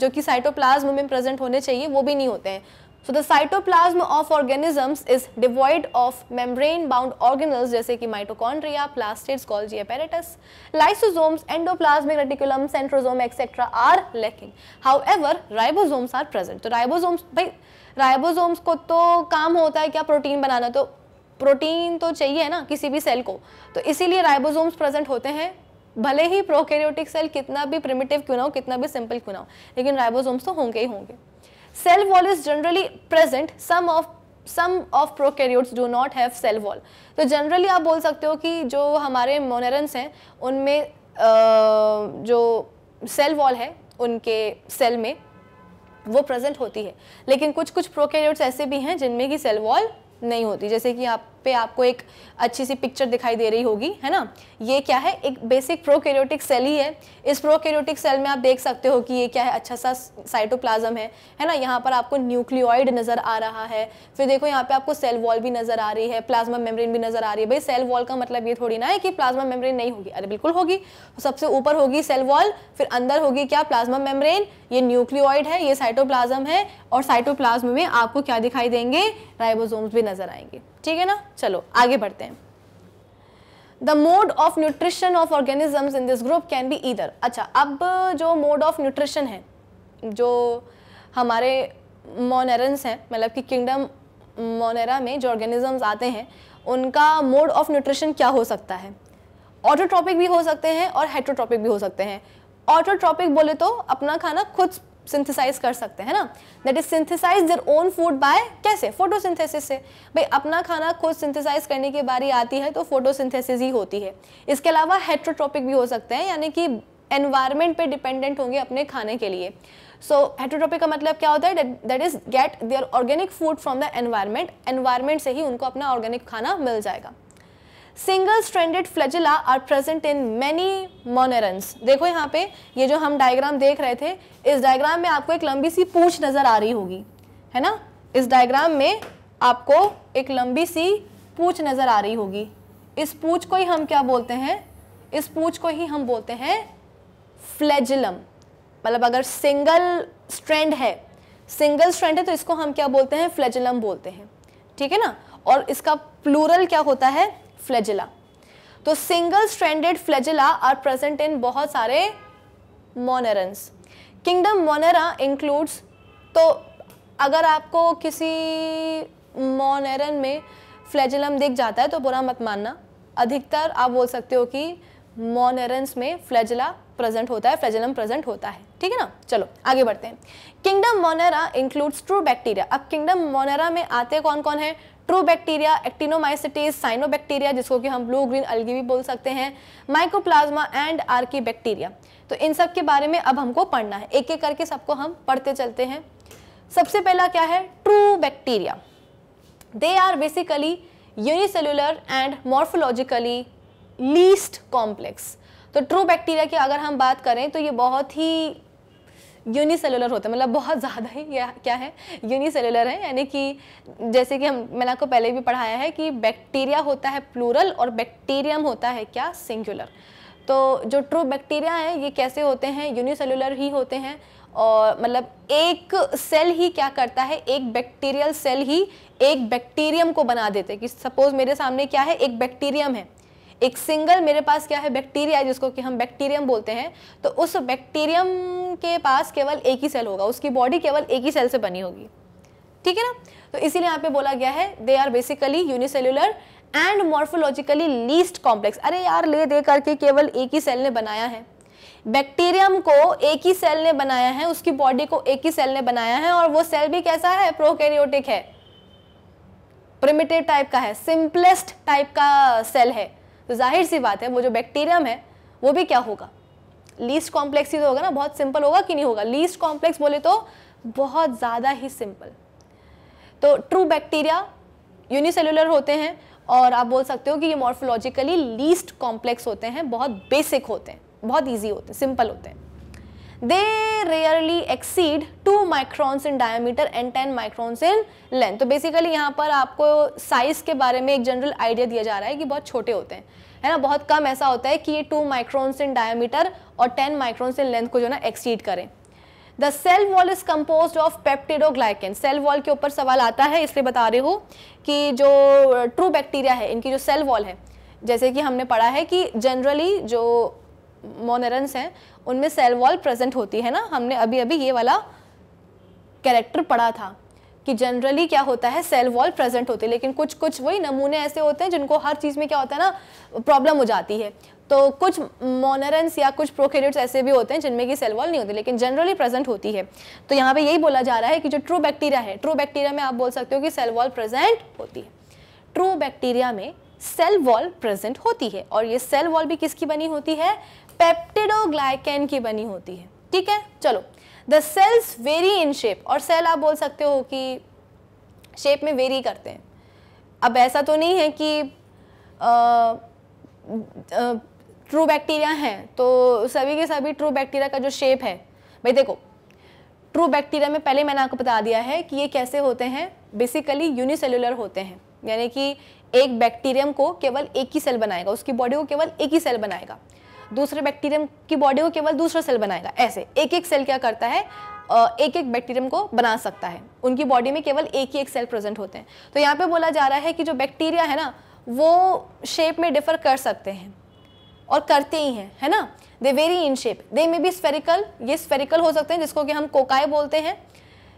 जो कि साइटोप्लाज्म में प्रेजेंट होने चाहिए वो भी नहीं होते हैं so the cytoplasm of organisms is devoid of membrane bound organelles जैसे कि mitochondria plastids Golgi apparatus lysosomes endoplasmic reticulum centrosome etcetera are lacking however ribosomes are present तो राइबोसोम्स भाई राइबोसोम्स को तो काम होता है क्या प्रोटीन बनाना तो प्रोटीन तो चाहिए ना किसी भी सेल को तो इसीलिए राइबोसोम्स प्रेजेंट होते हैं भले ही प्रोकैरियोटिक सेल कितना भी प्रिमिटिव क्यों ना हो कितना भी सिंपल क्यों ना हो लेकिन राइबोसोम्स तो होंगे ही होंगे cell wall is generally present some of some of prokaryotes do not have cell wall तो जनरली आप बोल सकते हो कि जो हमारे मोनरन्स हैं उनमें जो सेल वॉल है उनके सेल में वो प्रेजेंट होती है लेकिन कुछ कुछ प्रोकैरियोट्स ऐसे भी हैं जिनमें कि सेल वॉल नहीं होती जैसे कि आप पे आपको एक अच्छी सी पिक्चर दिखाई दे रही होगी है ना ये क्या है एक बेसिक प्रोकैरियोटिक सेल ही है इस प्रोकैरियोटिक सेल में आप देख सकते हो कि ये क्या है अच्छा सा साइटोप्लाज्म है है ना यहाँ पर आपको न्यूक्लियोइड नज़र आ रहा है फिर देखो यहाँ पे आपको सेल वॉल भी नज़र आ रही है प्लाज्मा मेम्ब्रेन भी नज़र आ रही है भाई सेल वॉल का मतलब ये थोड़ी ना है कि प्लाज्मा मेम्ब्रेन नहीं होगी अरे बिल्कुल होगी सबसे ऊपर होगी सेल वॉल फिर अंदर होगी क्या प्लाज्मा मेम्ब्रेन ये न्यूक्लियोइड है ये साइटोप्लाज्म है और साइटोप्लाज्म में आपको क्या दिखाई देंगे राइबोसोम्स भी नज़र आएंगे ठीक है ना चलो आगे बढ़ते हैं the mode of nutrition of organisms in this group can be either अच्छा अब जो मोड ऑफ न्यूट्रिशन है जो हमारे मोनरन्स हैं मतलब कि किंगडम मोनेरा में जो ऑर्गेनिजम्स आते हैं उनका मोड ऑफ न्यूट्रिशन क्या हो सकता है ऑटोट्रॉपिक भी हो सकते हैं और हेट्रोट्रॉपिक भी हो सकते हैं ऑटोट्रॉपिक बोले तो अपना खाना खुद सिंथेसाइज कर सकते हैं ना that is synthesize their own food by कैसे फोटोसिंथेसिस से भाई अपना खाना खुद सिंथेसाइज करने की बारी आती है तो फोटोसिंथेसिस ही होती है इसके अलावा हेट्रोट्रॉपिक भी हो सकते हैं यानी कि एनवायरमेंट पे डिपेंडेंट होंगे अपने खाने के लिए सो so, हेट्रोट्रॉपिक का मतलब क्या होता है that is get their organic food from the environment environment से ही उनको अपना ऑर्गेनिक खाना मिल जाएगा single stranded flagella are present in many monerans देखो यहाँ पे ये जो हम डायग्राम देख रहे थे इस डायग्राम में आपको एक लंबी सी पूछ नज़र आ रही होगी है ना इस डायग्राम में आपको एक लंबी सी पूछ नज़र आ रही होगी इस पूछ को ही हम क्या बोलते हैं इस पूछ को ही हम बोलते हैं फ्लैजिलम मतलब अगर सिंगल स्ट्रेंड है सिंगल स्ट्रेंड है तो इसको हम क्या बोलते हैं फ्लैजिलम बोलते हैं ठीक है ना और इसका प्लूरल क्या होता है फ्लैजिला तो single stranded flagella are present in बहुत सारे मोनरन्स किंगडम मोनरा इंक्लूड्स तो अगर आपको किसी मोनरन में फ्लैजिलम दिख जाता है तो बुरा मत मानना अधिकतर आप बोल सकते हो कि मोनेरन्स में फ्लैजिला प्रेजेंट होता है फ्लैजिलम प्रेजेंट होता है ठीक है ना चलो आगे बढ़ते हैं kingdom monera includes true bacteria अब किंगडम मोनरा में आते कौन कौन है ट्रू बैक्टीरिया एक्टिनोमाइसिटीज साइनोबैक्टीरिया जिसको कि हम ब्लू ग्रीन अलगी भी बोल सकते हैं माइकोप्लाज्मा एंड आर्की बैक्टीरिया तो इन सब के बारे में अब हमको पढ़ना है एक एक करके सबको हम पढ़ते चलते हैं सबसे पहला क्या है true bacteria they are basically unicellular and morphologically least complex तो ट्रू बैक्टीरिया की अगर हम बात करें तो ये बहुत ही यूनिसेलुलर होता है मतलब बहुत ज़्यादा ही या क्या है यूनिसेलुलर है यानी कि जैसे कि हम मैंने आपको पहले भी पढ़ाया है कि बैक्टीरिया होता है प्लूरल और बैक्टीरियम होता है क्या सिंगुलर तो जो ट्रू बैक्टीरिया हैं ये कैसे होते हैं यूनिसेलुलर ही होते हैं और मतलब एक सेल ही क्या करता है एक बैक्टीरियल सेल ही एक बैक्टीरियम को बना देते हैं कि सपोज़ मेरे सामने क्या है एक बैक्टीरियम है एक सिंगल मेरे पास क्या है बैक्टीरिया जिसको कि हम बैक्टीरियम बोलते हैं तो उस बैक्टीरियम के पास केवल एक ही सेल होगा उसकी बॉडी केवल एक ही सेल से बनी होगी ठीक है ना तो इसीलिए यहाँ पे बोला गया है they are basically unicellular and morphologically least complex अरे यार ले दे करके केवल एक ही सेल ने बनाया है बैक्टीरियम को एक ही सेल ने बनाया है उसकी बॉडी को एक ही सेल ने बनाया है और वो सेल भी कैसा है प्रोकैरियोटिक है प्रिमिटिव टाइप का है सिंपलेस्ट टाइप का सेल है तो जाहिर सी बात है वो जो बैक्टीरियम है वो भी क्या होगा लीस्ट कॉम्प्लेक्स ही तो होगा ना बहुत सिंपल होगा कि नहीं होगा लीस्ट कॉम्प्लेक्स बोले तो बहुत ज़्यादा ही सिंपल तो ट्रू बैक्टीरिया यूनिसेलुलर होते हैं और आप बोल सकते हो कि ये मॉर्फोलॉजिकली लीस्ट कॉम्प्लेक्स होते हैं बहुत बेसिक होते हैं बहुत ईजी होते हैं सिंपल होते हैं they rarely exceed 2 microns in diameter and 10 microns in length तो बेसिकली यहाँ पर आपको साइज के बारे में एक जनरल आइडिया दिया जा रहा है कि बहुत छोटे होते हैं है ना बहुत कम ऐसा होता है कि ये 2 माइक्रॉन्स इन डायमीटर और 10 माइक्रॉन्स इन लेंथ को जो ना एक्सीड करें the cell wall is compose of peptidoglycan cell wall के ऊपर सवाल आता है इसलिए बता रहे हो कि जो ट्रू uh, बैक्टीरिया है इनकी जो सेल वॉल है जैसे कि हमने पढ़ा है कि जनरली जो मोनरन्स हैं उनमें सेल वॉल प्रेजेंट होती है ना हमने अभी अभी ये वाला कैरेक्टर पढ़ा था कि जनरली क्या होता है सेल वॉल प्रेजेंट होते हैं लेकिन कुछ कुछ वही नमूने ऐसे होते हैं जिनको हर चीज़ में क्या होता है ना प्रॉब्लम हो जाती है तो कुछ मोनरेंस या कुछ प्रोकेरियोट्स ऐसे भी होते हैं जिनमें कि सेल वॉल नहीं होती लेकिन जनरली प्रेजेंट होती है तो यहाँ पे यही बोला जा रहा है कि जो ट्रू बैक्टीरिया है ट्रू बैक्टीरिया में आप बोल सकते हो कि सेल वॉल प्रेजेंट होती है ट्रू बैक्टीरिया में सेल वॉल प्रेजेंट होती है और ये सेल वॉल भी किसकी बनी होती है पेप्टिडोग्लाइकेन की बनी होती है ठीक है चलो the cells vary in shape और सेल आप बोल सकते हो कि शेप में वेरी करते हैं अब ऐसा तो नहीं है कि ट्रू बैक्टीरिया हैं तो सभी के सभी ट्रू बैक्टीरिया का जो शेप है भाई देखो ट्रू बैक्टीरिया में पहले मैंने आपको बता दिया है कि ये कैसे होते हैं बेसिकली यूनिसेलुलर होते हैं यानी कि एक बैक्टीरियम को केवल एक ही सेल बनाएगा उसकी बॉडी को केवल एक ही सेल बनाएगा दूसरे बैक्टीरियम की बॉडी को केवल दूसरा सेल बनाएगा ऐसे एक एक सेल क्या करता है एक एक बैक्टीरियम को बना सकता है उनकी बॉडी में केवल एक ही एक सेल प्रेजेंट होते हैं तो यहाँ पे बोला जा रहा है कि जो बैक्टीरिया है ना वो शेप में डिफर कर सकते हैं और करते ही हैं है ना they vary in shape they may be spherical ये स्फेरिकल हो सकते हैं जिसको कि हम कोकाय बोलते हैं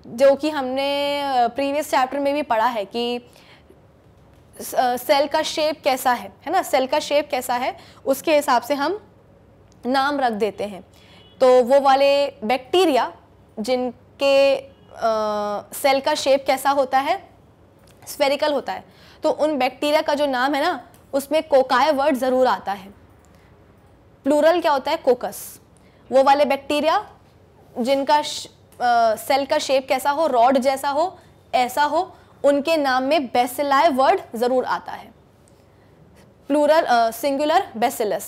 जो कि हमने प्रीवियस चैप्टर में भी पढ़ा है कि सेल का शेप कैसा है है ना सेल का शेप कैसा है उसके हिसाब से हम नाम रख देते हैं तो वो वाले बैक्टीरिया जिनके सेल का शेप कैसा होता है स्फेरिकल होता है तो उन बैक्टीरिया का जो नाम है ना उसमें कोकाय वर्ड ज़रूर आता है प्लूरल क्या होता है कोकस वो वाले बैक्टीरिया जिनका श, आ, सेल का शेप कैसा हो रॉड जैसा हो ऐसा हो उनके नाम में बेसिलाय वर्ड ज़रूर आता है plural singular bacillus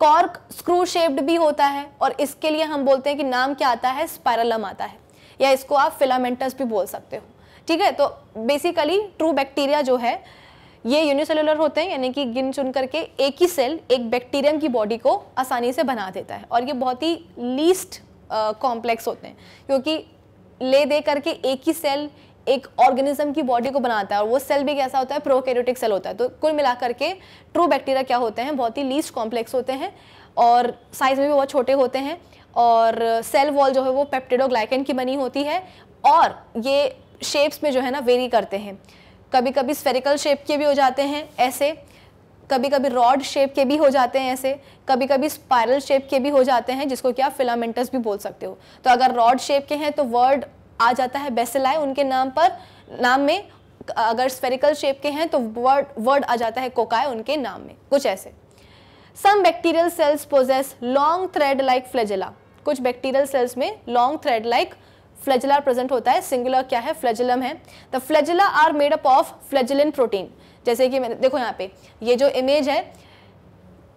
corkscrew shaped भी होता है और इसके लिए हम बोलते हैं कि नाम क्या आता है स्पायरलम आता है या इसको आप फिलामेंटस भी बोल सकते हो ठीक है तो बेसिकली ट्रू बैक्टीरिया जो है ये यूनिसेलुलर होते हैं यानी कि गिन चुन करके एक ही सेल एक बैक्टीरियम की बॉडी को आसानी से बना देता है और ये बहुत ही लीस्ट कॉम्प्लेक्स होते हैं क्योंकि ले दे करके एक ही सेल एक ऑर्गेनिज्म की बॉडी को बनाता है और वो सेल भी कैसा होता है प्रोकैरियोटिक सेल होता है तो कुल मिला करके ट्रू बैक्टीरिया क्या होते हैं बहुत ही लीस्ट कॉम्प्लेक्स होते हैं और साइज में भी बहुत छोटे होते हैं और सेल वॉल जो है वो पेप्टिडोग्लाइकन की बनी होती है और ये शेप्स में जो है ना वेरी करते हैं कभी कभी स्फेरिकल शेप के भी हो जाते हैं ऐसे कभी कभी रॉड शेप के भी हो जाते हैं ऐसे कभी कभी स्पायरल शेप के भी हो जाते हैं जिसको क्या फिलामेंटस भी बोल सकते हो तो अगर रॉड शेप के हैं तो वर्ड आ जाता है बेसिलाय उनके नाम पर नाम में अगर स्पेरिकल शेप के हैं तो वर्ड वर्ड आ जाता है कोकाय उनके नाम में कुछ ऐसे some bacterial cells possess long thread like flagella कुछ बैक्टीरियल सेल्स में long thread like flagella present होता है सिंगुलर क्या है फ्लेजिलम है the flagella are made up of flagellin protein जैसे कि मैंने देखो यहाँ पे ये जो इमेज है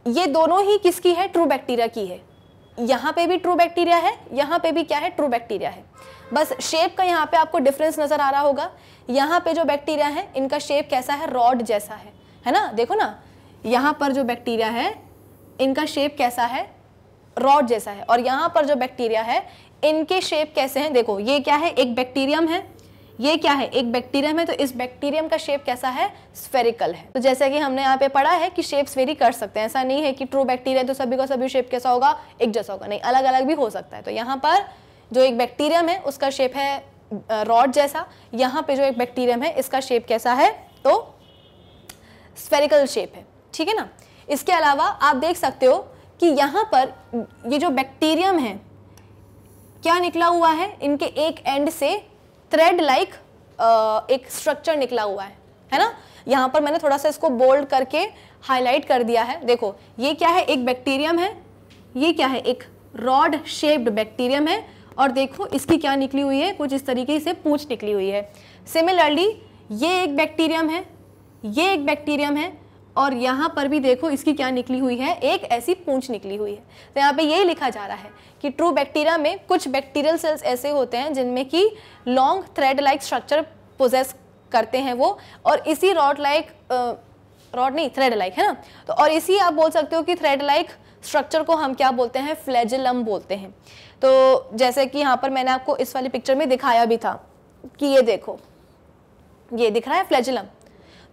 ये दोनों ही किसकी है ट्रू बैक्टीरिया की है यहाँ पे भी ट्रू बैक्टीरिया है यहाँ पे भी क्या है ट्रू बैक्टीरिया है बस शेप का यहाँ पे आपको डिफरेंस नज़र आ रहा होगा यहाँ पे जो बैक्टीरिया है इनका शेप कैसा है रॉड जैसा है है ना देखो ना यहाँ पर जो बैक्टीरिया है इनका शेप कैसा है रॉड जैसा है और यहाँ पर जो बैक्टीरिया है इनके शेप कैसे हैं देखो ये क्या है एक बैक्टीरियम है ये क्या है एक बैक्टीरियम है तो इस बैक्टीरियम का शेप कैसा है स्फेरिकल है तो जैसा कि हमने यहाँ पे पढ़ा है कि शेप्स वेरी कर सकते हैं ऐसा नहीं है कि ट्रू बैक्टीरिया तो सभी का सभी शेप कैसा होगा एक जैसा होगा नहीं अलग अलग भी हो सकता है तो यहाँ पर जो एक बैक्टीरियम है उसका शेप है रॉड जैसा यहाँ पे जो एक बैक्टीरियम है इसका शेप कैसा है तो स्फेरिकल शेप है ठीक है ना इसके अलावा आप देख सकते हो कि यहाँ पर ये जो बैक्टीरियम है क्या निकला हुआ है इनके एक एंड से थ्रेड लाइक एक स्ट्रक्चर निकला हुआ है है ना यहाँ पर मैंने थोड़ा सा इसको बोल्ड करके हाईलाइट कर दिया है देखो ये क्या है एक बैक्टीरियम है ये क्या है एक रॉड शेप्ड बैक्टीरियम है और देखो इसकी क्या निकली हुई है कुछ इस तरीके से पूछ निकली हुई है सिमिलरली ये एक बैक्टीरियम है ये एक बैक्टीरियम है और यहाँ पर भी देखो इसकी क्या निकली हुई है एक ऐसी पूंछ निकली हुई है तो यहाँ पे यही लिखा जा रहा है कि ट्रू बैक्टीरिया में कुछ बैक्टीरियल सेल्स ऐसे होते हैं जिनमें कि long thread like structure possess करते हैं वो और इसी रॉड लाइक रॉड नहीं थ्रेड लाइक है ना तो और इसी आप बोल सकते हो कि थ्रेड लाइक स्ट्रक्चर को हम क्या बोलते हैं फ्लैजिलम बोलते हैं तो जैसे कि यहाँ पर मैंने आपको इस वाली पिक्चर में दिखाया भी था कि ये देखो ये दिख रहा है फ्लैजिलम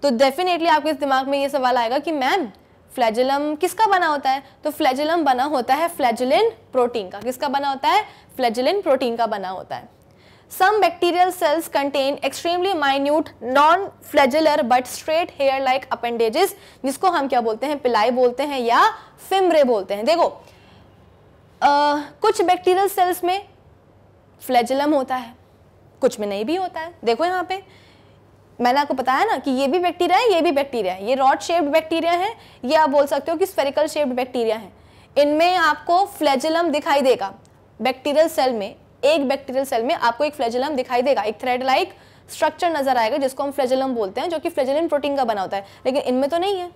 तो डेफिनेटली आपके दिमाग में ये सवाल आएगा कि मैम फ्लैजिलम किसका बना होता है तो फ्लैजिलम बना होता है फ्लैजिलिन प्रोटीन का किसका बना होता है फ्लैजिलिन प्रोटीन का बना होता है some bacterial cells contain extremely minute non flagellar but straight hair like appendages जिसको हम क्या बोलते हैं पिलाई बोलते हैं या फिमरे बोलते हैं देखो कुछ बैक्टीरियल सेल्स में फ्लैजलम होता है कुछ में नहीं भी होता है देखो यहाँ पे मैंने आपको बताया ना कि ये भी बैक्टीरिया है ये भी बैक्टीरिया है ये रॉड शेप्ड बैक्टीरिया है ये आप बोल सकते हो कि स्फेरिकल शेप्ड बैक्टीरिया है इनमें आपको फ्लैजलम दिखाई देगा बैक्टीरियल सेल में एक बैक्टीरियल सेल में आपको एक फ्लैजलम दिखाई देगा एक थ्रेड लाइक स्ट्रक्चर नजर आएगा जिसको हम फ्लैजलम बोलते हैं जो कि फ्लैजिलम प्रोटीन का बना होता है लेकिन इनमें तो नहीं है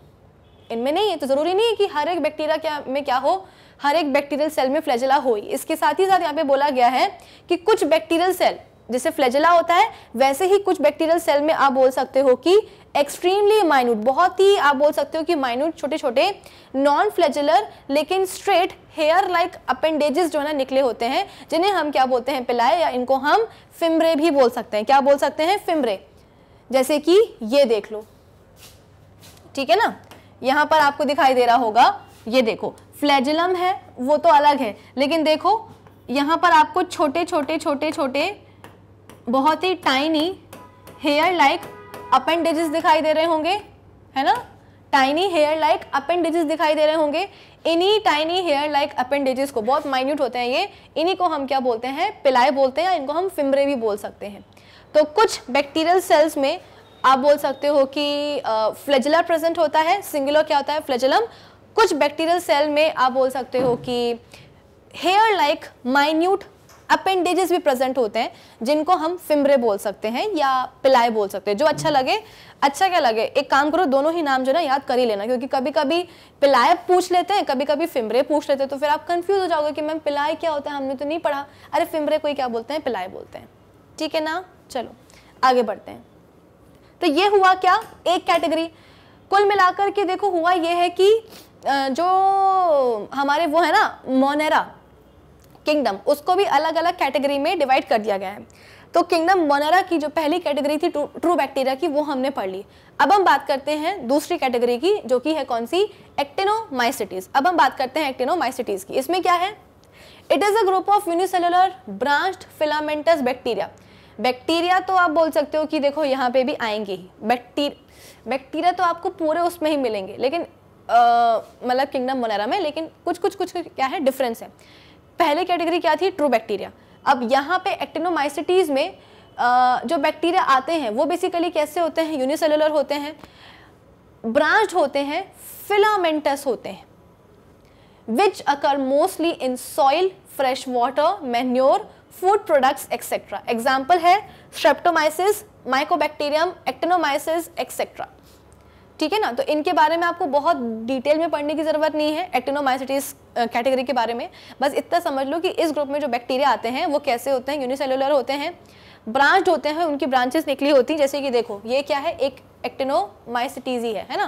इनमें नहीं है तो ज़रूरी नहीं है कि हर एक बैक्टीरिया क्या में क्या हो हर एक बैक्टीरियल सेल में फ्लैजिला हो ही इसके साथ ही साथ यहाँ पे बोला गया है कि कुछ बैक्टीरियल सेल जैसे फ्लैजिला होता है वैसे ही कुछ बैक्टीरियल सेल में आप बोल सकते हो कि एक्सट्रीमली माइन्यूट बहुत ही आप बोल सकते हो कि माइन्यूट छोटे छोटे नॉन फ्लैजुलर लेकिन स्ट्रेट हेयर लाइक अपेंडेजेस जो है ना निकले होते हैं जिन्हें हम क्या बोलते हैं पिलाए या इनको हम फिमरे भी बोल सकते हैं क्या बोल सकते हैं फिमरे जैसे कि ये देख लो ठीक है ना यहाँ पर आपको दिखाई दे रहा होगा ये देखो फ्लैजलम है वो तो अलग है लेकिन देखो यहाँ पर आपको छोटे छोटे छोटे छोटे बहुत ही टाइनी हेयर लाइक अपेंडेजेस दिखाई दे रहे होंगे है ना टाइनी हेयर लाइक अपेंडेजेस दिखाई दे रहे होंगे इन्हीं टाइनी हेयर लाइक अपेंडेजेस को बहुत माइन्यूट होते हैं ये इन्हीं को हम क्या बोलते हैं पिलाए बोलते हैं इनको हम फिमरे भी बोल सकते हैं तो कुछ बैक्टीरियल सेल्स में आप बोल सकते हो कि फ्लैजिला प्रेजेंट होता है सिंगुलर क्या होता है फ्लैजिलम कुछ बैक्टीरियल सेल में आप बोल सकते हो कि हेयर लाइक माइन्यूट अपेंडेजेस भी प्रेजेंट होते हैं जिनको हम फिमरे बोल सकते हैं या पिलाए बोल सकते हैं जो अच्छा लगे अच्छा क्या लगे एक काम करो दोनों ही नाम जो ना याद कर ही लेना क्योंकि कभी कभी पिलाए पूछ लेते हैं कभी कभी फिमरे पूछ लेते हैं तो फिर आप कंफ्यूज हो जाओगे कि मैम पिलाए क्या होता है हमने तो नहीं पढ़ा अरे फिमरे कोई क्या बोलते हैं पिलाए बोलते हैं ठीक है ना चलो आगे बढ़ते हैं तो ये हुआ क्या एक कैटेगरी कुल मिलाकर के देखो हुआ ये है कि जो हमारे वो है ना मोनेरा किंगडम उसको भी अलग अलग कैटेगरी में डिवाइड कर दिया गया है तो किंगडम मोनेरा की जो पहली कैटेगरी थी ट्रू बैक्टीरिया की वो हमने पढ़ ली अब हम बात करते हैं दूसरी कैटेगरी की जो कि है कौन सी एक्टेनोमाइसिटीज अब हम बात करते हैं एक्टेनोमाइसिटीज की इसमें क्या है it is a group of unicellular branched filamentous bacteria bacteria तो आप बोल सकते हो कि देखो यहाँ पे भी आएंगे ही बैक्टीरिया बैक्टीरिया तो आपको पूरे उसमें ही मिलेंगे लेकिन मतलब किंगडम मोनेरा में लेकिन कुछ कुछ कुछ क्या है डिफरेंस है पहले कैटेगरी क्या थी ट्रू बैक्टीरिया अब यहाँ पे एक्टिनोमाइसिटीज़ में आ, जो बैक्टीरिया आते हैं वो बेसिकली कैसे होते हैं यूनिसेलुलर होते हैं ब्रांच होते हैं फिलामेंटस होते हैं which occur mostly in soil fresh water manure food products etcetera example है स्ट्रेप्टोमाइसिस माइकोबैक्टीरियम एक्टिनोमाइसिस एक्सेट्रा ठीक है ना तो इनके बारे में आपको बहुत डिटेल में पढ़ने की ज़रूरत नहीं है एक्टिनोमाइसिटीज कैटेगरी के बारे में बस इतना समझ लो कि इस ग्रुप में जो बैक्टीरिया आते हैं वो कैसे होते हैं यूनिसेलुलर होते हैं ब्रांच होते हैं उनकी ब्रांचेस निकली होती हैं जैसे कि देखो ये क्या है एक एक्टिनोमाइसिटीज ही है है ना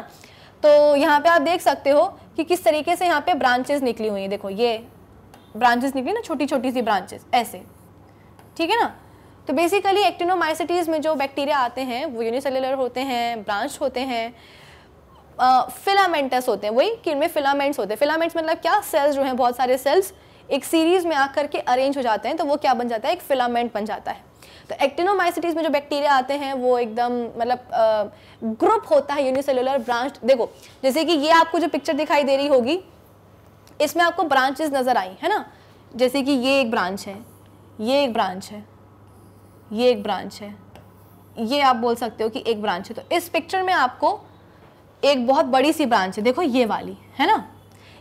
तो यहाँ पे आप देख सकते हो कि किस तरीके से यहाँ पे ब्रांचेस निकली हुई हैं देखो ये ब्रांचेस निकली ना छोटी छोटी सी ब्रांचेस ऐसे ठीक है ना तो बेसिकली एक्टिनोमाइसिटीज़ में जो बैक्टीरिया आते हैं वो यूनिसेलुलर होते हैं ब्रांच होते हैं फिलामेंटस होते हैं वही कि इनमें फिलामेंट्स होते हैं फिलामेंट्स मतलब क्या सेल्स जो हैं बहुत सारे सेल्स एक सीरीज़ में आकर के अरेंज हो जाते हैं तो वो क्या बन जाता है एक फिलामेंट बन जाता है तो एक्टिनोमाइसिटीज़ में जो बैक्टीरिया आते हैं वो एकदम मतलब ग्रुप होता है यूनिसेलुलर ब्रांच देखो जैसे कि ये आपको जो पिक्चर दिखाई दे रही होगी इसमें आपको ब्रांचेस नज़र आई है ना जैसे कि ये एक ब्रांच है ये एक ब्रांच है ये एक ब्रांच है ये आप बोल सकते हो कि एक ब्रांच है तो इस पिक्चर में आपको एक बहुत बड़ी सी ब्रांच है देखो ये वाली है ना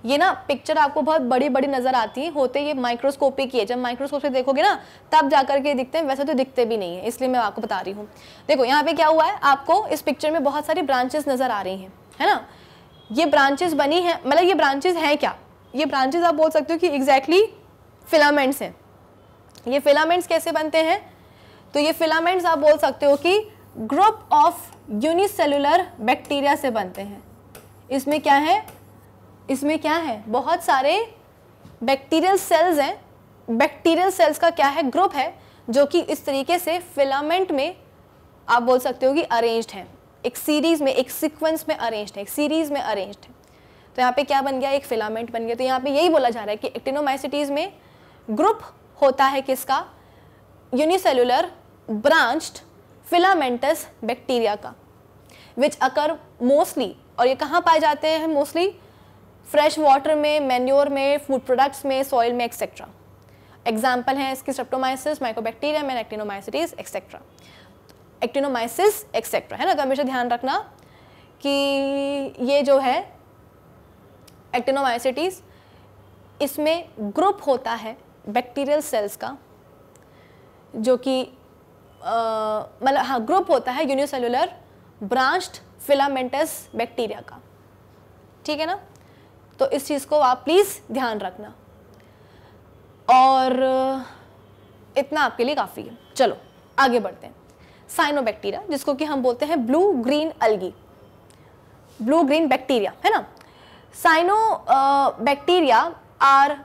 ये ना पिक्चर आपको बहुत बड़ी बड़ी नज़र आती है होते ये माइक्रोस्कोपिक ही है जब माइक्रोस्कोप से देखोगे ना तब जा करके दिखते हैं वैसे तो दिखते भी नहीं है इसलिए मैं आपको बता रही हूँ देखो यहाँ पे क्या हुआ है आपको इस पिक्चर में बहुत सारी ब्रांचेस नज़र आ रही हैं है ना ये ब्रांचेस बनी हैं मतलब ये ब्रांचेस हैं क्या ये ब्रांचेस आप बोल सकते हो कि एग्जैक्टली exactly फिलामेंट्स हैं ये फिलामेंट्स कैसे बनते हैं तो ये फिलामेंट्स आप बोल सकते हो कि ग्रुप ऑफ यूनिसेलुलर बैक्टीरिया से बनते हैं इसमें क्या है इसमें क्या है बहुत सारे बैक्टीरियल सेल्स हैं बैक्टीरियल सेल्स का क्या है ग्रुप है जो कि इस तरीके से फिलामेंट में आप बोल सकते हो कि अरेंज्ड हैं एक सीरीज़ में एक सीक्वेंस में अरेंज है एक सीरीज़ में अरेंज है तो यहाँ पे क्या बन गया एक फिलामेंट बन गया तो यहाँ पे यही बोला जा रहा है कि एक्टिनोमाइसिटीज़ में ग्रुप होता है किसका यूनिसेलुलर ब्रांच्ड फिलामेंटस बैक्टीरिया का विच अकर मोस्टली और ये कहाँ पाए जाते हैं मोस्टली फ्रेश वाटर में मैन्योर में फूड प्रोडक्ट्स में सॉइल में एक्सेट्रा एग्जाम्पल हैं इसकी स्ट्रेप्टोमाइसिस माइकोबैक्टीरिया में एक्टिनोमाइसिटीज एक्सेट्रा एक्टिनोमाइसिस एक्सेट्रा है ना तो हमेशा ध्यान रखना कि ये जो है एक्टिनोमाइसिटीज इसमें ग्रुप होता है बैक्टीरियल सेल्स का जो कि मतलब हाँ ग्रुप होता है यूनिसेलुलर ब्रांच्ड फिलामेंटस बैक्टीरिया का ठीक है ना तो इस चीज़ को आप प्लीज़ ध्यान रखना और इतना आपके लिए काफ़ी है चलो आगे बढ़ते हैं साइनोबैक्टीरिया जिसको कि हम बोलते हैं blue green algae blue green bacteria है ना साइनो बैक्टीरिया आर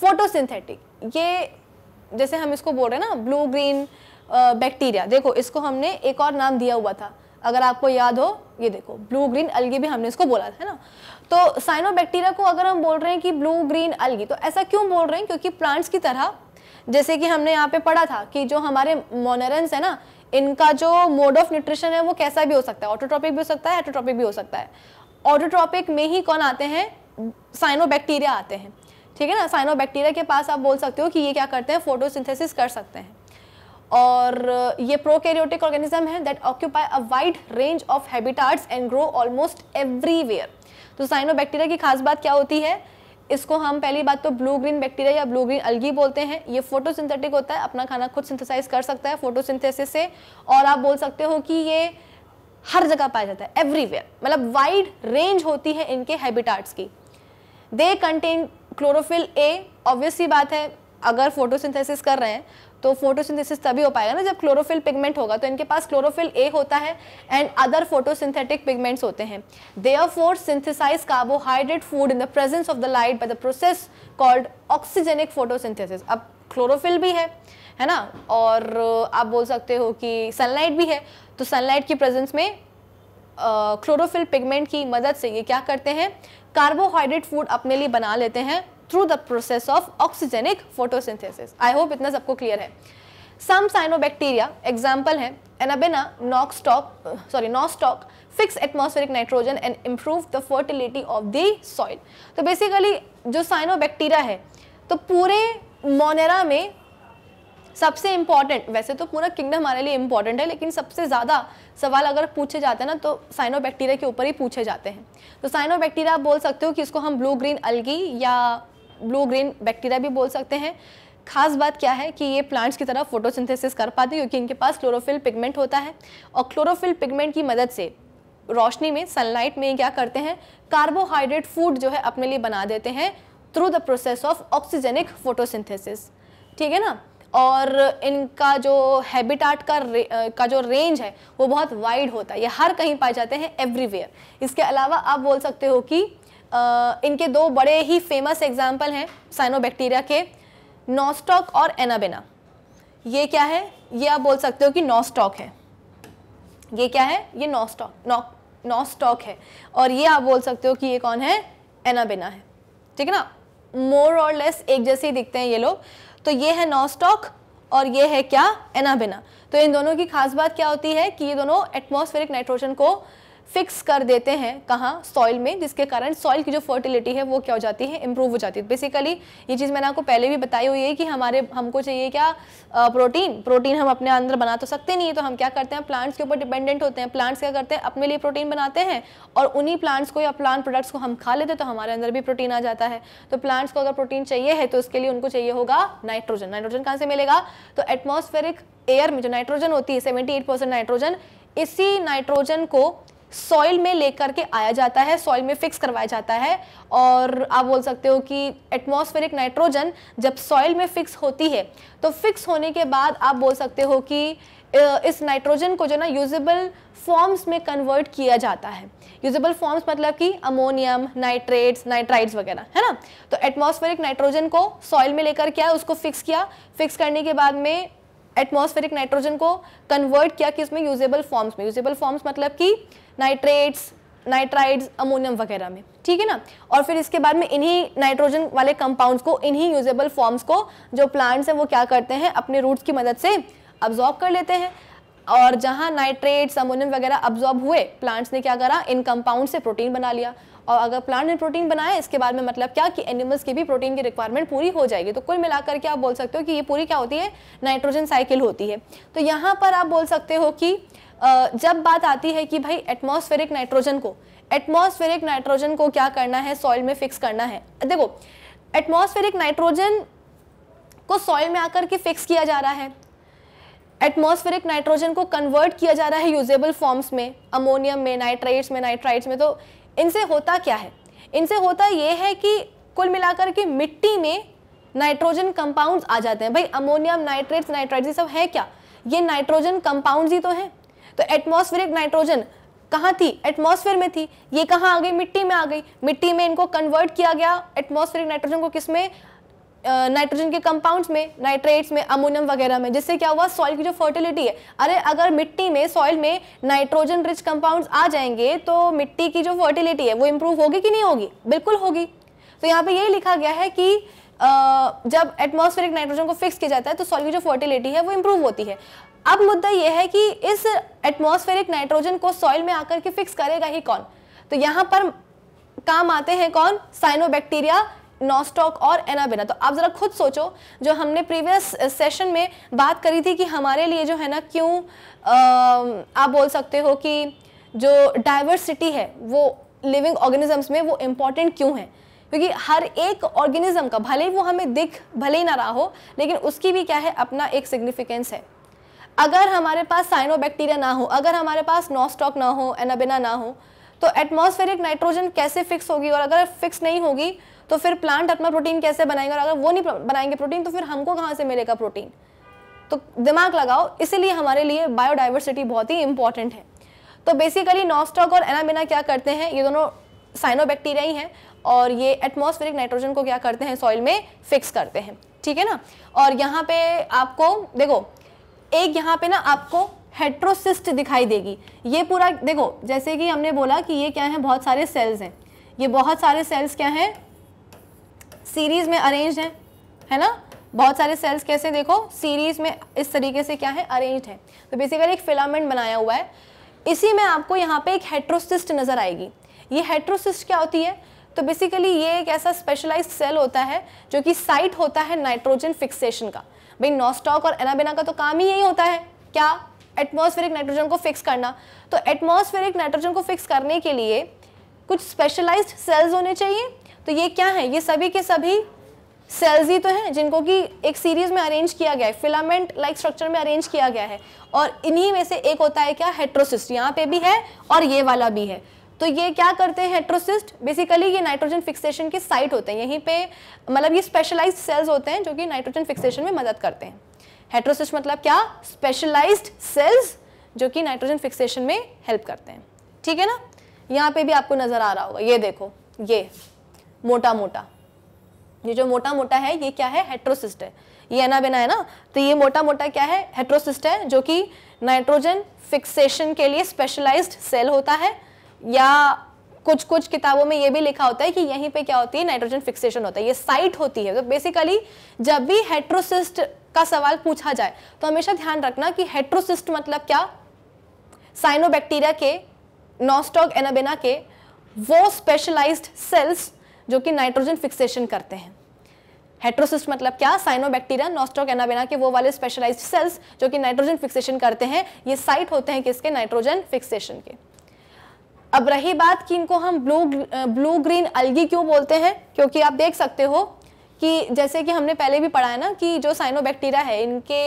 फोटोसिंथेटिक ये जैसे हम इसको बोल रहे हैं ना ब्लू ग्रीन बैक्टीरिया देखो इसको हमने एक और नाम दिया हुआ था अगर आपको याद हो ये देखो ब्लू ग्रीन अलगी भी हमने इसको बोला था है ना तो साइनोबैक्टीरिया को अगर हम बोल रहे हैं कि ब्लू ग्रीन अलगी तो ऐसा क्यों बोल रहे हैं क्योंकि प्लांट्स की तरह जैसे कि हमने यहाँ पे पढ़ा था कि जो हमारे मोनरेंस है ना इनका जो मोड ऑफ न्यूट्रिशन है वो कैसा भी हो सकता है ऑटोट्रॉपिक भी हो सकता है एटोट्रॉपिक भी हो सकता है ऑटोट्रॉपिक में ही कौन आते हैं साइनोबैक्टीरिया आते हैं ठीक है ना साइनोबैक्टीरिया के पास आप बोल सकते हो कि ये क्या करते हैं फोटोसिंथेसिस कर सकते हैं और ये प्रोकैरियोटिक ऑर्गेनिज्म है that occupy a wide range of habitats and grow almost everywhere तो साइनोबैक्टीरिया की खास बात क्या होती है इसको हम पहली बात तो ब्लू ग्रीन बैक्टीरिया या ब्लू ग्रीन अलगी बोलते हैं ये फोटोसिंथेटिक होता है अपना खाना खुद सिंथेसाइज कर सकता है फोटोसिंथेसिस से और आप बोल सकते हो कि ये हर जगह पाया जाता है एवरीवेयर मतलब वाइड रेंज होती है इनके हैबिटाट्स की they contain chlorophyll a obviously बात है अगर फोटोसिंथेसिस कर रहे हैं तो फोटोसिंथेसिस तभी हो पाएगा ना जब क्लोरोफिल पिगमेंट होगा तो इनके पास क्लोरोफिल ए होता है एंड अदर फोटोसिंथेटिक पिगमेंट्स होते हैं they are for synthesise carbohydrate food in the presence of the light by the process called oxygenic photosynthesis अब क्लोरोफिल भी है है ना और uh, आप बोल सकते हो कि सनलाइट भी है तो सनलाइट की प्रेजेंस में क्लोरोफिल uh, पिगमेंट की मदद से ये क्या करते हैं कार्बोहाइड्रेट फूड अपने लिए बना लेते हैं through the process of oxygenic photosynthesis I hope इतना सबको क्लियर है सम साइनोबैक्टीरिया एग्जाम्पल है anabaena noxtoc sorry nostoc fix atmospheric nitrogen and improve the fertility of the soil तो बेसिकली जो साइनोबैक्टीरिया है तो पूरे मोनेरा में सबसे इम्पॉर्टेंट वैसे तो पूरा किंगडम हमारे लिए इम्पॉर्टेंट है लेकिन सबसे ज़्यादा सवाल अगर पूछे जाते हैं ना तो साइनो बैक्टीरिया के ऊपर ही पूछे जाते हैं तो साइनो बैक्टीरिया आप बोल सकते हो कि इसको हम ब्लू ग्रीन अलगी या ब्लू ग्रीन बैक्टीरिया भी बोल सकते हैं खास बात क्या है कि ये प्लांट्स की तरह फोटोसिंथेसिस कर पाते हैं क्योंकि इनके पास क्लोरोफिल पिगमेंट होता है और क्लोरोफिल पिगमेंट की मदद से रोशनी में सनलाइट में क्या करते हैं कार्बोहाइड्रेट फूड जो है अपने लिए बना देते हैं through the process of oxygenic photosynthesis ठीक है ना और इनका जो हैबिटाट का रे, का जो रेंज है वो बहुत वाइड होता है ये हर कहीं पाए जाते हैं एवरीवेयर इसके अलावा आप बोल सकते हो कि इनके दो बड़े ही फेमस एग्जाम्पल हैं साइनोबैक्टीरिया के नॉस्टॉक और एनाबेना ये क्या है ये आप बोल सकते हो कि नॉस्टॉक है ये क्या है ये नॉस्टॉक नॉस्टॉक है और ये आप बोल सकते हो कि ये कौन है एनाबेना है ठीक है ना मोर और लेस एक जैसे ही दिखते हैं ये लोग तो ये है नॉस्टॉक और ये है क्या एनाबेना तो इन दोनों की खास बात क्या होती है कि ये दोनों एटमोस्फेरिक नाइट्रोजन को फिक्स कर देते हैं कहाँ सॉइल में जिसके कारण सॉइल की जो फर्टिलिटी है वो क्या हो जाती है इम्प्रूव हो जाती है बेसिकली ये चीज़ मैंने आपको पहले भी बताई हुई है कि हमारे हमको चाहिए क्या प्रोटीन प्रोटीन हम अपने अंदर बना तो सकते नहीं है तो हम क्या करते हैं प्लांट्स के ऊपर डिपेंडेंट होते हैं प्लांट्स क्या करते हैं अपने लिए प्रोटीन बनाते हैं और उन्हीं प्लांट्स को या प्लांट प्रोडक्ट्स को हम खा लेते तो हमारे अंदर भी प्रोटीन आ जाता है तो प्लांट्स को अगर प्रोटीन चाहिए है तो उसके लिए उनको चाहिए होगा नाइट्रोजन नाइट्रोजन कहाँ से मिलेगा तो एटमोस्फेरिक एयर में जो नाइट्रोजन होती है सेवेंटी नाइट्रोजन इसी नाइट्रोजन को सॉइल में लेकर के आया जाता है सॉइल में फिक्स करवाया जाता है और आप बोल सकते हो कि एटमॉस्फेरिक नाइट्रोजन जब सॉइल में फिक्स होती है तो फिक्स होने के बाद आप बोल सकते हो कि इस नाइट्रोजन को जो ना यूजेबल फॉर्म्स में कन्वर्ट किया जाता है यूजेबल फॉर्म्स मतलब कि अमोनियम नाइट्रेट्स नाइट्राइड्स वगैरह है ना तो एटमॉस्फेरिक नाइट्रोजन को सॉइल में लेकर क्या उसको फिक्स किया फिक्स करने के बाद में एटमॉस्फेरिक नाइट्रोजन को कन्वर्ट किया कि उसमें यूजेबल फॉर्म्स में यूजेबल फॉर्म्स मतलब कि नाइट्रेट्स नाइट्राइड्स अमोनियम वगैरह में ठीक है ना और फिर इसके बाद में इन्हीं नाइट्रोजन वाले कंपाउंड्स को इन्हीं यूजेबल फॉर्म्स को जो प्लांट्स हैं वो क्या करते हैं अपने रूट्स की मदद से अब्जॉर्ब कर लेते हैं और जहाँ नाइट्रेट्स अमोनियम वगैरह अब्जॉर्ब हुए प्लांट्स ने क्या करा इन कंपाउंड से प्रोटीन बना लिया और अगर प्लांट ने प्रोटीन बनाया इसके बाद में मतलब क्या कि एनिमल्स की भी प्रोटीन की रिक्वायरमेंट पूरी हो जाएगी तो कुल मिलाकर के आप बोल सकते हो कि ये पूरी क्या होती है नाइट्रोजन साइकिल होती है तो यहाँ पर आप बोल सकते हो कि जब बात आती है कि भाई एटमोस्फेरिक नाइट्रोजन को एटमोस्फेरिक नाइट्रोजन को क्या करना है सॉइल में फिक्स करना है देखो एटमोस्फेरिक नाइट्रोजन को सॉइल में आकर के फिक्स किया जा रहा है एटमॉस्फेरिक नाइट्रोजन को कन्वर्ट किया जा रहा है यूजेबल फॉर्म्स में अमोनियम में नाइट्राइट्स में नाइट्राइट्स में तो इनसे होता क्या है इनसे होता ये है कि कुल मिलाकर के मिट्टी में नाइट्रोजन कंपाउंड्स आ जाते हैं भाई अमोनियम नाइट्रेट्स नाइट्राइट्स ये सब है क्या ये नाइट्रोजन कंपाउंड्स ही तो हैं तो एटमोस्फेरिक नाइट्रोजन कहाँ थी एटमोसफेयर में थी ये कहाँ आ गई मिट्टी में आ गई मिट्टी में इनको कन्वर्ट किया गया एटमोसफेरिक नाइट्रोजन को किस में नाइट्रोजन के कंपाउंड्स में नाइट्रेट्स में अमोनियम वगैरह में जिससे क्या हुआ सॉइल की जो फर्टिलिटी है अरे अगर मिट्टी में सॉइल में नाइट्रोजन रिच कंपाउंड्स आ जाएंगे तो मिट्टी की जो फर्टिलिटी है वो इम्प्रूव होगी कि नहीं होगी बिल्कुल होगी तो यहाँ पे यही लिखा गया है कि जब एटमोस्फेरिक नाइट्रोजन को फिक्स किया जाता है तो सॉइल की जो फर्टिलिटी है वो इम्प्रूव होती है अब मुद्दा यह है कि इस एटमोस्फेरिक नाइट्रोजन को सॉइल में आकर के फिक्स करेगा ही कौन तो यहाँ पर काम आते हैं कौन साइनोबैक्टीरिया नॉस्टॉक और एनाबेना तो आप ज़रा खुद सोचो जो हमने प्रीवियस सेशन में बात करी थी कि हमारे लिए जो है ना क्यों आप बोल सकते हो कि जो डाइवर्सिटी है वो लिविंग ऑर्गेनिजम्स में वो इम्पॉर्टेंट क्यों है क्योंकि हर एक ऑर्गेनिज्म का भले ही वो हमें दिख भले ही ना रहा हो लेकिन उसकी भी क्या है अपना एक सिग्निफिकेंस है अगर हमारे पास साइनोबैक्टीरिया ना हो अगर हमारे पास नॉस्टॉक ना हो एनाबिना ना हो तो एटमॉस्फेरिक नाइट्रोजन कैसे फिक्स होगी और अगर फिक्स नहीं होगी तो फिर प्लांट अपना प्रोटीन कैसे बनाएंगे और अगर वो नहीं बनाएंगे प्रोटीन तो फिर हमको कहाँ से मिलेगा प्रोटीन तो दिमाग लगाओ इसीलिए हमारे लिए बायोडाइवर्सिटी बहुत ही इंपॉर्टेंट है तो बेसिकली नॉस्टॉक और एनामिना क्या करते हैं ये दोनों साइनोबैक्टीरिया ही हैं और ये एटमॉस्फेरिक नाइट्रोजन को क्या करते हैं सॉइल में फिक्स करते हैं ठीक है ना और यहाँ पे आपको देखो एक यहाँ पे ना आपको हेट्रोसिस्ट दिखाई देगी ये पूरा देखो जैसे कि हमने बोला कि ये क्या है बहुत सारे सेल्स हैं ये बहुत सारे सेल्स क्या हैं सीरीज में अरेंज है है ना बहुत सारे सेल्स कैसे देखो सीरीज में इस तरीके से क्या है अरेंज है तो बेसिकली एक फिलामेंट बनाया हुआ है इसी में आपको यहाँ पे एक हेट्रोसिस्ट नज़र आएगी ये हेट्रोसिस्ट क्या होती है तो बेसिकली ये एक ऐसा स्पेशलाइज सेल होता है जो कि साइट होता है नाइट्रोजन फिक्सेशन का भाई नॉस्टॉक और एनाबेना का तो काम ही यही होता है क्या एटमोस्फेरिक नाइट्रोजन को फिक्स करना तो एटमोस्फेरिक नाइट्रोजन को फिक्स करने के लिए कुछ स्पेशलाइज्ड सेल्स होने चाहिए तो ये क्या है ये सभी के सभी सेल्स ही तो हैं जिनको कि एक सीरीज में अरेंज किया गया है फिलामेंट लाइक स्ट्रक्चर में अरेंज किया गया है और इन्हीं में से एक होता है क्या हेट्रोसिस्ट यहाँ पे भी है और ये वाला भी है तो ये क्या करते हैं हेट्रोसिस्ट बेसिकली ये नाइट्रोजन फिक्सेशन के साइट होते हैं यहीं पे मतलब ये स्पेशलाइज सेल्स होते हैं जो कि नाइट्रोजन फिक्सेशन में मदद करते हैं हेट्रोसिस्ट मतलब क्या स्पेशलाइज सेल्स जो कि नाइट्रोजन फिक्सेशन में हेल्प करते हैं ठीक है ना यहाँ पे भी आपको नज़र आ रहा होगा ये देखो ये मोटा मोटा ये जो मोटा मोटा है ये क्या है हेट्रोसिस्ट है ये एनाबेना है ना तो ये मोटा मोटा क्या है हेट्रोसिस्ट है जो कि नाइट्रोजन फिक्सेशन के लिए स्पेशलाइज्ड सेल होता है या कुछ कुछ किताबों में ये भी लिखा होता है कि यहीं पे क्या होती है नाइट्रोजन फिक्सेशन होता है ये साइट होती है तो बेसिकली जब भी हेट्रोसिस्ट का सवाल पूछा जाए तो हमेशा ध्यान रखना कि हेट्रोसिस्ट मतलब क्या साइनोबैक्टीरिया के नॉस्टॉग एनाबेना के वो स्पेशलाइज्ड सेल्स जो कि नाइट्रोजन फिक्सेशन करते हैं हेट्रोसिस्ट मतलब क्या साइनोबैक्टीरिया नॉस्टॉक एनाबेना के वो वाले स्पेशलाइज्ड सेल्स जो कि नाइट्रोजन फिक्सेशन करते हैं ये साइट होते हैं किसके नाइट्रोजन फिक्सेशन के अब रही बात कि इनको हम ब्लू ब्लू ग्रीन अलगी क्यों बोलते हैं क्योंकि आप देख सकते हो कि जैसे कि हमने पहले भी पढ़ा है ना कि जो साइनोबैक्टीरिया है इनके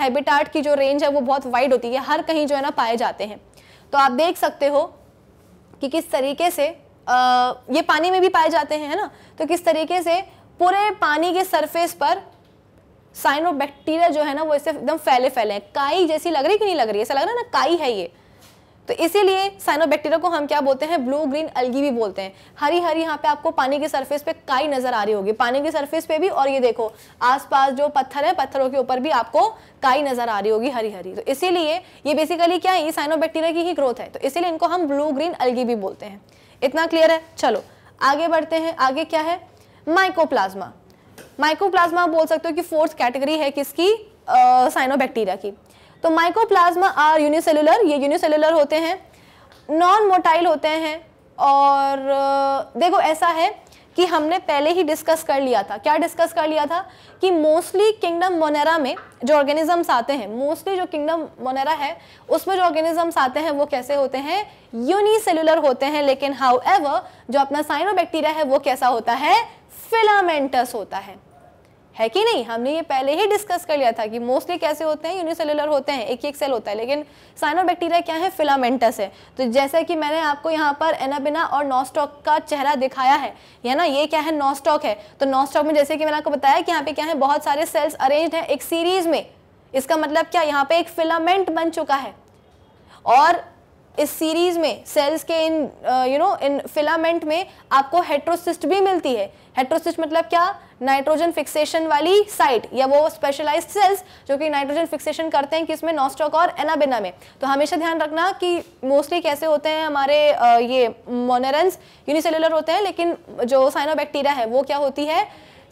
हैबिटाट की जो रेंज है वो बहुत वाइड होती है हर कहीं जो है ना पाए जाते हैं तो आप देख सकते हो कि किस तरीके से ये पानी में भी पाए जाते हैं ना तो किस तरीके से पूरे पानी के सरफेस पर साइनो बैक्टीरिया जो है ना वो इससे एकदम फैले फैले हैं काई जैसी लग रही कि नहीं लग रही ऐसा लग रहा है ना काई है ये तो इसीलिए साइनोबैक्टीरिया को हम क्या बोलते हैं ब्लू ग्रीन अलगी भी बोलते हैं हरी हरी यहाँ पे आपको पानी के सरफेस पे काई नजर आ रही होगी पानी के सरफेस पे भी और ये देखो आसपास जो पत्थर है पत्थरों के ऊपर भी आपको काई नजर आ रही होगी हरी हरी तो इसीलिए ये बेसिकली क्या है ये साइनोबैक्टीरिया की ही ग्रोथ है तो इसीलिए इनको हम ब्लू ग्रीन अलगी भी बोलते हैं इतना क्लियर है चलो आगे बढ़ते हैं आगे क्या है माइकोप्लाज्मा माइकोप्लाज्मा बोल सकते हो कि फोर्थ कैटेगरी है किसकी साइनोबैक्टीरिया की तो माइकोप्लाज्मा आर यूनिसेलुलर ये यूनिसेलुलर होते हैं नॉन मोटाइल होते हैं और देखो ऐसा है कि हमने पहले ही डिस्कस कर लिया था क्या डिस्कस कर लिया था कि मोस्टली किंगडम मोनेरा में जो ऑर्गेनिजम्स आते हैं मोस्टली जो किंगडम मोनेरा है उसमें जो ऑर्गेनिजम्स आते हैं वो कैसे होते हैं यूनिसेलुलर होते हैं लेकिन हाउ जो अपना साइनोबैक्टीरिया है वो कैसा होता है फिलामेंटस होता है है कि नहीं हमने ये पहले ही डिस्कस कर लिया था कि मोस्टली कैसे होते हैं यूनिसेलुलर होते हैं एक ही एक सेल होता है लेकिन साइनोबैक्टीरिया क्या है फिलामेंटस है तो जैसा कि मैंने आपको यहाँ पर एनाबिना और नॉस्टॉक का चेहरा दिखाया है या ना ये क्या है नॉस्टॉक है तो नॉस्टॉक में जैसे कि मैंने आपको बताया कि यहाँ पे क्या है बहुत सारे सेल्स अरेंज हैं एक सीरीज में इसका मतलब क्या यहाँ पे एक फिलामेंट बन चुका है और इस सीरीज में सेल्स के in you uh, know in filament में आपको हेट्रोसिस्ट भी मिलती है हेट्रोसिस्ट मतलब क्या नाइट्रोजन फिक्सेशन वाली साइट या वो स्पेशलाइज्ड सेल्स जो कि नाइट्रोजन फिक्सेशन करते हैं किसमें नॉस्टॉक और एनाबिना में तो हमेशा ध्यान रखना कि मोस्टली कैसे होते हैं हमारे uh, ये मोनरेंस यूनिसेलुलर होते हैं लेकिन जो साइनोबैक्टीरिया है वो क्या होती है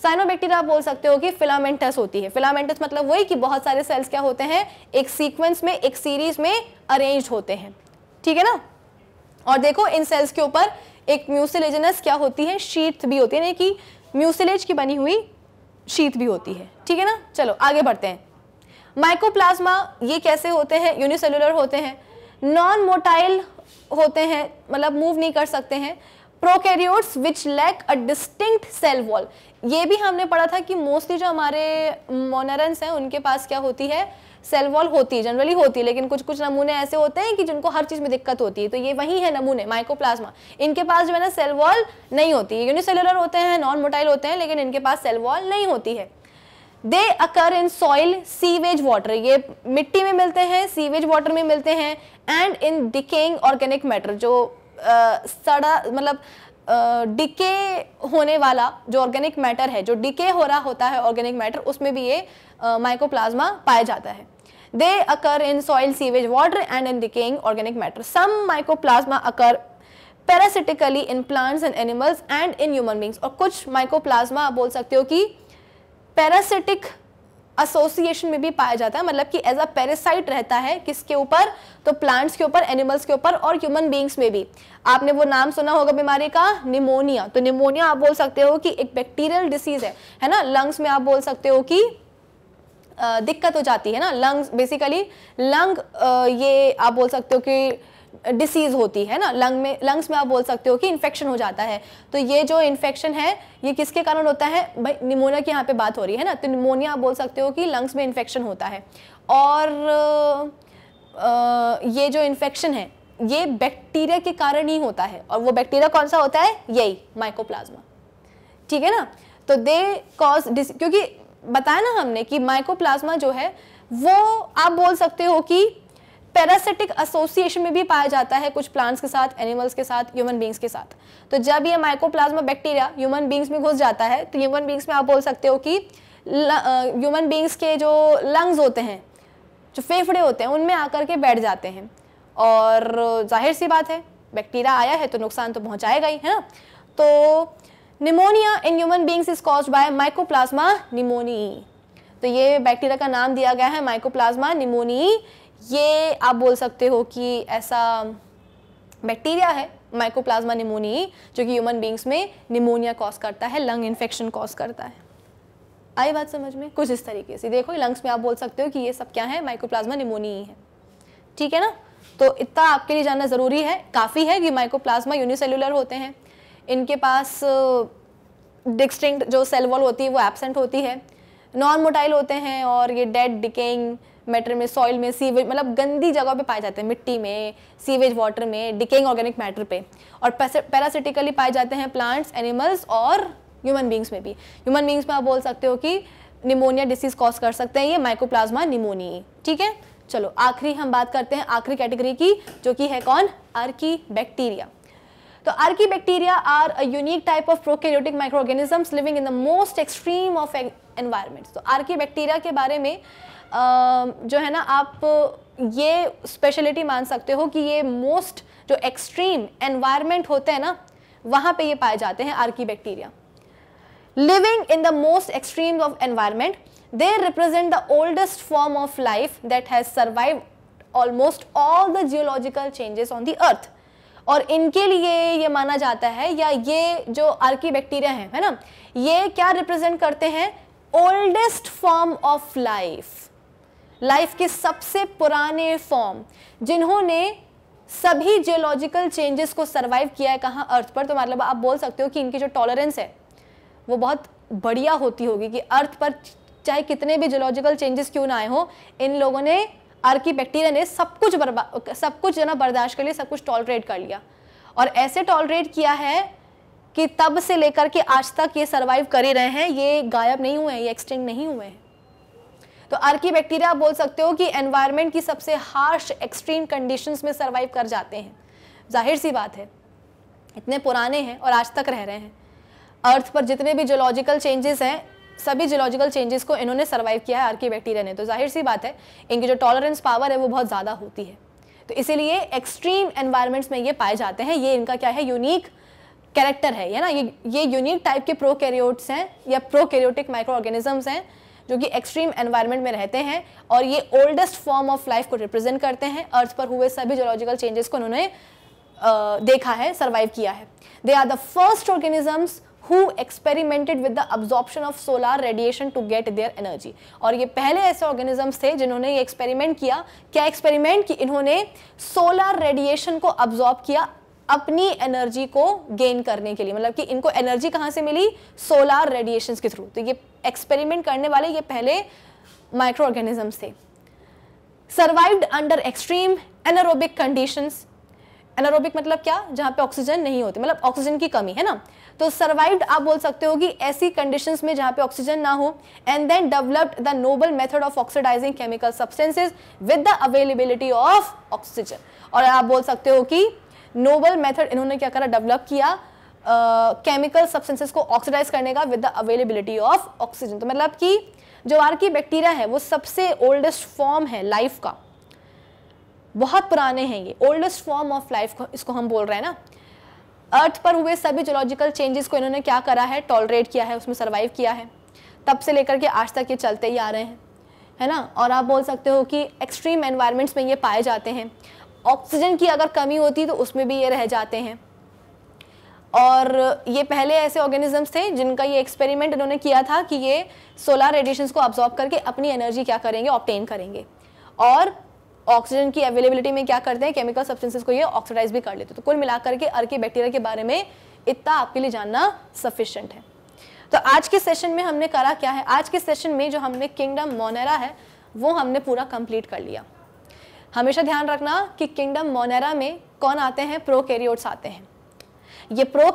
साइनोबैक्टीरिया आप बोल सकते हो कि फिलामेंटस होती है फिलामेंटस मतलब वही कि बहुत सारे सेल्स क्या होते हैं एक सीक्वेंस में एक सीरीज में अरेंज होते हैं ठीक है ना और देखो इन सेल्स के ऊपर एक म्यूसिलेजनस क्या होती है शीत भी होती है यानी कि म्यूसिलेज की बनी हुई शीत भी होती है ठीक है ना चलो आगे बढ़ते हैं माइकोप्लाज्मा ये कैसे होते हैं यूनिसेलुलर होते हैं नॉन मोटाइल होते हैं मतलब मूव नहीं कर सकते हैं prokaryotes which lack a distinct cell wall ये भी हमने पढ़ा था कि मोस्टली जो हमारे मोनरन्स हैं उनके पास क्या होती है सेल वॉल होती है जनरली होती है लेकिन कुछ कुछ नमूने ऐसे होते हैं कि जिनको हर चीज़ में दिक्कत होती है तो ये वही है नमूने माइकोप्लाज्मा इनके पास जो है ना सेल वॉल नहीं होती है यूनिसेलुलर होते हैं नॉन मोटाइल होते हैं लेकिन इनके पास सेल वॉल नहीं होती है they occur in soil sewage water ये मिट्टी में मिलते हैं सीवेज वाटर में मिलते हैं and in decaying organic matter जो आ, सड़ा मतलब डिके होने वाला जो ऑर्गेनिक मैटर है जो डिके हो रहा होता है ऑर्गेनिक मैटर उसमें भी ये माइकोप्लाज्मा पाया जाता है They occur in soil, sewage, water and in decaying organic matter. Some mycoplasma occur parasitically in plants and animals and in human beings और कुछ प्लाज्मा आप बोल सकते हो कि पैरासिटिक एसोसिएशन में भी पाया जाता है मतलब कि एज अ पैरासाइट रहता है किसके ऊपर तो प्लांट्स के ऊपर एनिमल्स के ऊपर और ह्यूमन बींग्स में भी आपने वो नाम सुना होगा बीमारी का निमोनिया तो निमोनिया आप बोल सकते हो कि एक बैक्टीरियल डिसीज है है ना लंग्स में आप बोल सकते हो कि दिक्कत हो जाती है ना लंग्स बेसिकली लंग ये आप बोल सकते हो कि डिसीज़ होती है ना लंग में लंग्स में आप बोल सकते हो कि इन्फेक्शन हो जाता है तो ये जो इन्फेक्शन है ये किसके कारण होता है भाई निमोनिया की यहाँ पे बात हो रही है ना तो निमोनिया आप बोल सकते हो कि लंग्स में इन्फेक्शन होता है और आ, ये जो इन्फेक्शन है ये बैक्टीरिया के कारण ही होता है और वो बैक्टीरिया कौन सा होता है यही माइकोप्लाज्मा ठीक है ना तो दे कॉज क्योंकि बताया ना हमने कि माइकोप्लाज्मा जो है वो आप बोल सकते हो कि पैरासिटिक एसोसिएशन में भी पाया जाता है कुछ प्लांट्स के साथ एनिमल्स के साथ ह्यूमन बींग्स के साथ तो जब ये माइकोप्लाज्मा बैक्टीरिया ह्यूमन बींग्स में घुस जाता है तो ह्यूमन बींग्स में आप बोल सकते हो कि ह्यूमन बींग्स के जो लंग्स होते हैं जो फेफड़े होते हैं उनमें आकर के बैठ जाते हैं और जाहिर सी बात है बैक्टीरिया आया है तो नुकसान तो पहुँचाएगा ही है ना तो pneumonia in human beings is cause by mycoplasma pneumoniae तो ये बैक्टीरिया का नाम दिया गया है माइकोप्लाज्मा निमोनी ये आप बोल सकते हो कि ऐसा बैक्टीरिया है माइकोप्लाज्मा निमोनी जो कि ह्यूमन बींग्स में निमोनिया कॉज करता है लंग इन्फेक्शन कॉज करता है आई बात समझ में कुछ इस तरीके से देखो लंग्स में आप बोल सकते हो कि ये सब क्या है माइकोप्लाज्मा निमोनी है ठीक है ना तो इतना आपके लिए जानना ज़रूरी है काफ़ी है कि माइकोप्लाज्मा यूनिसेलुलर होते हैं इनके पास डिस्टिंक्ट जो सेल वॉल होती है वो एबसेंट होती है नॉन मोटाइल होते हैं और ये डेड डिकेइंग मैटर में सॉइल में सीवेज मतलब गंदी जगह पे पाए जाते हैं मिट्टी में सीवेज वाटर में डिकेइंग ऑर्गेनिक मैटर पे और पैरासिटिकली पाए जाते हैं प्लांट्स एनिमल्स और ह्यूमन बींग्स में भी ह्यूमन बींग्स में आप बोल सकते हो कि निमोनिया डिसीज कॉज कर सकते हैं ये माइकोप्लाज्मा निमोनी ठीक है चलो आखिरी हम बात करते हैं आखिरी कैटेगरी की जो कि है कौन आर्की बैक्टीरिया तो archaebacteria are a unique type of prokaryotic microorganism living in the most extreme of environment तो आर्की बैक्टीरिया के बारे में जो है ना आप ये स्पेशलिटी मान सकते हो कि ये मोस्ट जो एक्सट्रीम एनवायरमेंट होते हैं ना वहाँ पे ये पाए जाते हैं archaebacteria living in the most extreme of environment they represent the oldest form of life that has survive almost all the geological changes on the earth और इनके लिए ये माना जाता है या ये जो आर्की बैक्टीरिया है है ना ये क्या रिप्रेजेंट करते हैं oldest form of life life के सबसे पुराने फॉर्म जिन्होंने सभी जियोलॉजिकल चेंजेस को सरवाइव किया है कहाँ अर्थ पर तो मतलब आप बोल सकते हो कि इनकी जो टॉलरेंस है वो बहुत बढ़िया होती होगी कि अर्थ पर चाहे कितने भी जियोलॉजिकल चेंजेस क्यों ना आए हों इन लोगों ने आर्की बैक्टीरिया ने सब कुछ बर्बाद सब कुछ जो ना बर्दाश्त कर लिया सब कुछ टॉलरेट कर लिया और ऐसे टॉलरेट किया है कि तब से लेकर के आज तक ये सर्वाइव कर ही रहे हैं ये गायब नहीं हुए हैं ये एक्सटेंड नहीं हुए हैं तो आर्की बैक्टीरिया आप बोल सकते हो कि एनवायरमेंट की सबसे हार्श एक्सट्रीम कंडीशंस में सर्वाइव कर जाते हैं जाहिर सी बात है इतने पुराने हैं और आज तक रह रहे हैं अर्थ पर जितने भी जोलॉजिकल चेंजेस हैं सभी जियोलॉजिकल चेंजेस को इन्होंने सर्वाइव किया है आर्की बैक्टीरिया ने तो जाहिर सी बात है इनकी जो टॉलरेंस पावर है वो बहुत ज़्यादा होती है तो इसीलिए एक्सट्रीम एनवायरमेंट्स में ये पाए जाते हैं ये इनका क्या है यूनिक कैरेक्टर है ना ये ये यूनिक टाइप के प्रोकैरियोट्स हैं या प्रोकैरियोटिक माइक्रो ऑर्गेनिजम्स हैं जो कि एक्सट्रीम एनवायरमेंट में रहते हैं और ये ओल्डेस्ट फॉर्म ऑफ लाइफ को रिप्रेजेंट करते हैं अर्थ पर हुए सभी जोलॉजिकल चेंजेस को उन्होंने देखा है सर्वाइव किया है they are the first organisms who experimented with the absorption of solar radiation to get their energy और ये पहले ऐसे organisms थे जिन्होंने ये experiment किया क्या experiment की इन्होंने solar radiation को absorb किया अपनी एनर्जी को गेन करने के लिए मतलब कि इनको एनर्जी कहाँ से मिली सोलार रेडिएशंस के थ्रू तो ये एक्सपेरिमेंट करने वाले ये पहले माइक्रो ऑर्गेनिजम्स थे survived under extreme anaerobic conditions anaerobic मतलब क्या जहाँ पे ऑक्सीजन नहीं होती मतलब ऑक्सीजन की कमी है ना तो सर्वाइव्ड आप बोल सकते हो कि ऐसी कंडीशंस में जहाँ पे ऑक्सीजन ना हो and then developed the noble method of oxidising chemical substances with the availability of oxygen और आप बोल सकते हो कि नोबल मेथड इन्होंने क्या करा डेवलप किया केमिकल uh, सब्सटेंसेज को ऑक्सीडाइज करने का with the availability of oxygen तो मतलब कि आर की बैक्टीरिया है वो सबसे ओल्डेस्ट फॉर्म है लाइफ का बहुत पुराने हैं ये ओल्डेस्ट फॉर्म ऑफ लाइफ को इसको हम बोल रहे हैं ना अर्थ पर हुए सभी जोलॉजिकल चेंजेस को इन्होंने क्या करा है टॉलरेट किया है उसमें सर्वाइव किया है तब से लेकर के आज तक ये चलते ही आ रहे हैं है ना और आप बोल सकते हो कि एक्सट्रीम एनवायरमेंट्स में ये पाए जाते हैं ऑक्सीजन की अगर कमी होती तो उसमें भी ये रह जाते हैं और ये पहले ऐसे ऑर्गेनिजम्स थे जिनका ये एक्सपेरिमेंट इन्होंने किया था कि ये सोलर रेडिएशन को ऑब्जॉर्व करके अपनी एनर्जी क्या करेंगे ऑप्टेन करेंगे और ऑक्सीजन की अवेलेबिलिटी में क्या करते हैं केमिकल सब्सटेंसेस को ये ऑक्सीडाइज भी कर लेते हैं तो कुल मिलाकर के अर्की बैक्टीरिया के बारे में इतना आपके लिए जानना सफिशियंट है तो आज के सेशन में हमने करा क्या है आज के सेशन में जो हमने किंगडम मोनेरा है वो हमने पूरा कंप्लीट कर लिया हमेशा ध्यान रखना कि किंगडम मोनेरा में कौन आते हैं प्रो कैरियोट्स आते हैं ये प्रो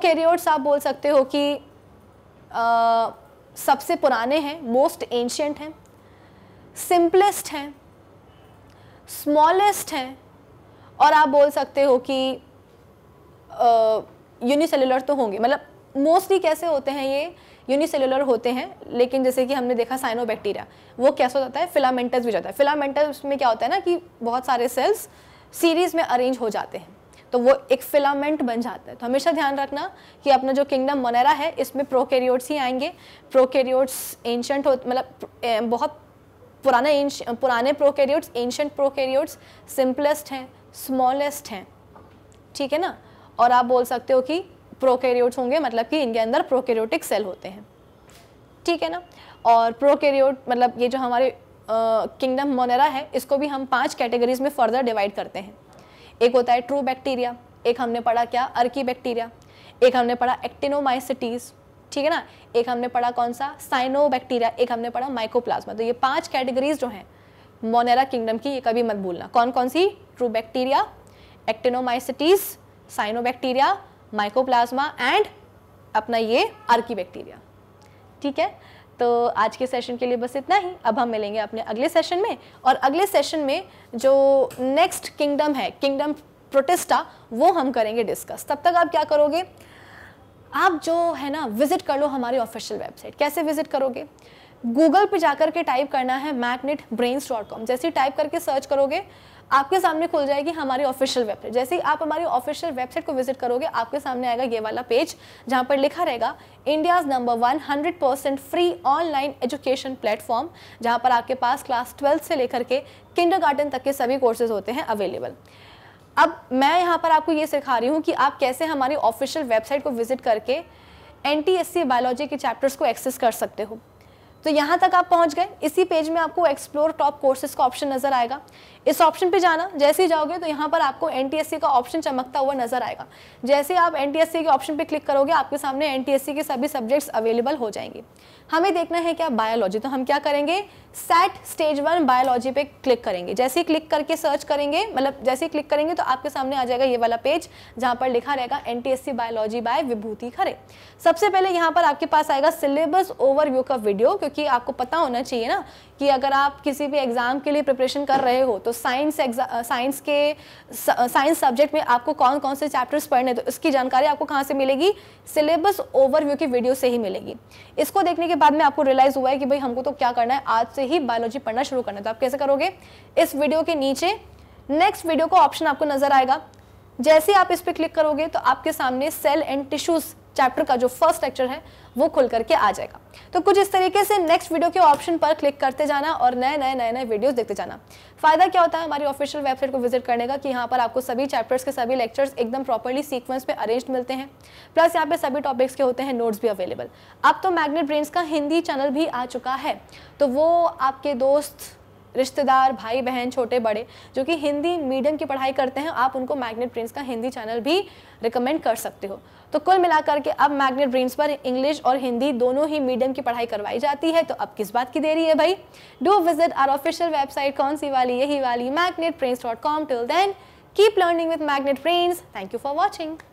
आप बोल सकते हो कि आ, सबसे पुराने हैं मोस्ट एंशियंट हैं सिंपलेस्ट हैं स्मॉलेस्ट हैं और आप बोल सकते हो कि यूनिसेलुलर तो होंगे मतलब मोस्टली कैसे होते हैं ये यूनिसेलुलर होते हैं लेकिन जैसे कि हमने देखा साइनोबैक्टीरिया वो कैसा हो जाता है फिलामेंटस भी जाता है फिलामेंटस में क्या होता है ना कि बहुत सारे सेल्स सीरीज़ में अरेंज हो जाते हैं तो वो एक फिलामेंट बन जाता है तो हमेशा ध्यान रखना कि अपना जो किंगडम मोनेरा है इसमें प्रोकेरियोड्स ही आएंगे प्रोकेरियोड्स एंशंट हो मतलब बहुत पुराने पुराने प्रोकैरियोट्स एंशंट प्रोकैरियोट्स सिंपलेस्ट हैं स्मॉलेस्ट हैं ठीक है ना और आप बोल सकते हो कि प्रोकैरियोट्स होंगे मतलब कि इनके अंदर प्रोकैरियोटिक सेल होते हैं ठीक है ना और प्रोकैरियोट मतलब ये जो हमारे किंगडम मोनेरा है इसको भी हम पांच कैटेगरीज में फर्दर डिवाइड करते हैं एक होता है ट्रू बैक्टीरिया एक हमने पढ़ा क्या अर्की बैक्टीरिया एक हमने पढ़ा एक्टिनोमाइसिटीज़ ठीक है ना एक हमने पढ़ा कौन सा साइनो बैक्टीरिया एक हमने पढ़ा माइकोप्लाज्मा तो ये पांच कैटेगरीज जो हैं मोनेरा किंगडम की ये कभी मत भूलना कौन कौन सी true bacteria actinomycetes cyanobacteria mycoplasma and अपना ये आर्की बैक्टीरिया ठीक है तो आज के सेशन के लिए बस इतना ही अब हम मिलेंगे अपने अगले सेशन में और अगले सेशन में जो नेक्स्ट किंगडम है किंगडम प्रोटेस्टा वो हम करेंगे डिस्कस तब तक आप क्या करोगे आप जो है ना विजिट कर लो हमारी ऑफिशियल वेबसाइट कैसे विजिट करोगे गूगल पे जाकर के टाइप करना है मैगनेट ब्रेन्स डॉट कॉम जैसे टाइप करके सर्च करोगे आपके सामने खुल जाएगी हमारी ऑफिशियल वेबसाइट जैसे ही आप हमारी ऑफिशियल वेबसाइट को विजिट करोगे आपके सामने आएगा ये वाला पेज जहाँ पर लिखा रहेगा India's number one hundred percent free online education platform जहाँ पर आपके पास क्लास ट्वेल्थ से लेकर के किंडर तक के सभी कोर्सेज होते हैं अवेलेबल अब मैं यहाँ पर आपको ये सिखा रही हूँ कि आप कैसे हमारी ऑफिशियल वेबसाइट को विजिट करके एन बायोलॉजी के चैप्टर्स को एक्सेस कर सकते हो तो यहाँ तक आप पहुँच गए इसी पेज में आपको एक्सप्लोर टॉप कोर्सेज का ऑप्शन नज़र आएगा इस ऑप्शन पे जाना जैसे ही जाओगे तो यहाँ पर आपको एन का ऑप्शन चमकता हुआ नज़र आएगा जैसे आप एन के ऑप्शन पे क्लिक करोगे आपके सामने एन के सभी सब्जेक्ट्स अवेलेबल हो जाएंगे हमें देखना है क्या बायोलॉजी तो हम क्या करेंगे सेट स्टेज वन बायोलॉजी पे क्लिक करेंगे जैसे ही क्लिक करके सर्च करेंगे मतलब जैसे ही क्लिक करेंगे तो आपके सामने आ जाएगा ये वाला पेज जहां पर लिखा रहेगा N biology by Vibhuti Khare सबसे पहले यहाँ पर आपके पास आएगा सिलेबस ओवरव्यू का वीडियो क्योंकि आपको पता होना चाहिए ना कि अगर आप किसी भी एग्ज़ाम के लिए प्रिपरेशन कर रहे हो तो साइंस साइंस के साइंस सब्जेक्ट में आपको कौन कौन से चैप्टर्स पढ़ने तो इसकी जानकारी आपको कहाँ से मिलेगी सिलेबस ओवरव्यू की वीडियो से ही मिलेगी इसको देखने के बाद में आपको रियलाइज हुआ है कि भाई हमको तो क्या करना है आज से ही बायोलॉजी पढ़ना शुरू करना है तो आप कैसे करोगे इस वीडियो के नीचे नेक्स्ट वीडियो का ऑप्शन आपको नजर आएगा जैसे आप इस पर क्लिक करोगे तो आपके सामने सेल एंड टिश्यूज़ चैप्टर का जो फर्स्ट लेक्चर है वो खुल करके आ जाएगा तो कुछ इस तरीके से नेक्स्ट वीडियो के ऑप्शन पर क्लिक करते जाना और नए नए नए नए वीडियोस देखते जाना फायदा क्या होता है हमारी ऑफिशियल वेबसाइट को विजिट करने का कि यहाँ पर आपको सभी चैप्टर्स के सभी लेक्चर्स एकदम प्रॉपरली सीक्वेंस में अरेंज मिलते हैं प्लस यहाँ पे सभी टॉपिक्स के होते हैं नोट्स भी अवेलेबल अब तो मैग्नेट ब्रेन्स का हिंदी चैनल भी आ चुका है तो वो आपके दोस्त रिश्तेदार भाई बहन छोटे बड़े जो कि हिंदी मीडियम की पढ़ाई करते हैं आप उनको मैग्नेट ब्रेन्स का हिंदी चैनल भी रिकमेंड कर सकते हो तो कुल मिलाकर के अब मैग्नेट ब्रेन्स पर इंग्लिश और हिंदी दोनों ही मीडियम की पढ़ाई करवाई जाती है तो अब किस बात की देरी है भाई do visit our official website कौन सी वाली यही वाली magnet dot till then keep learning with magnet brains thank you for watching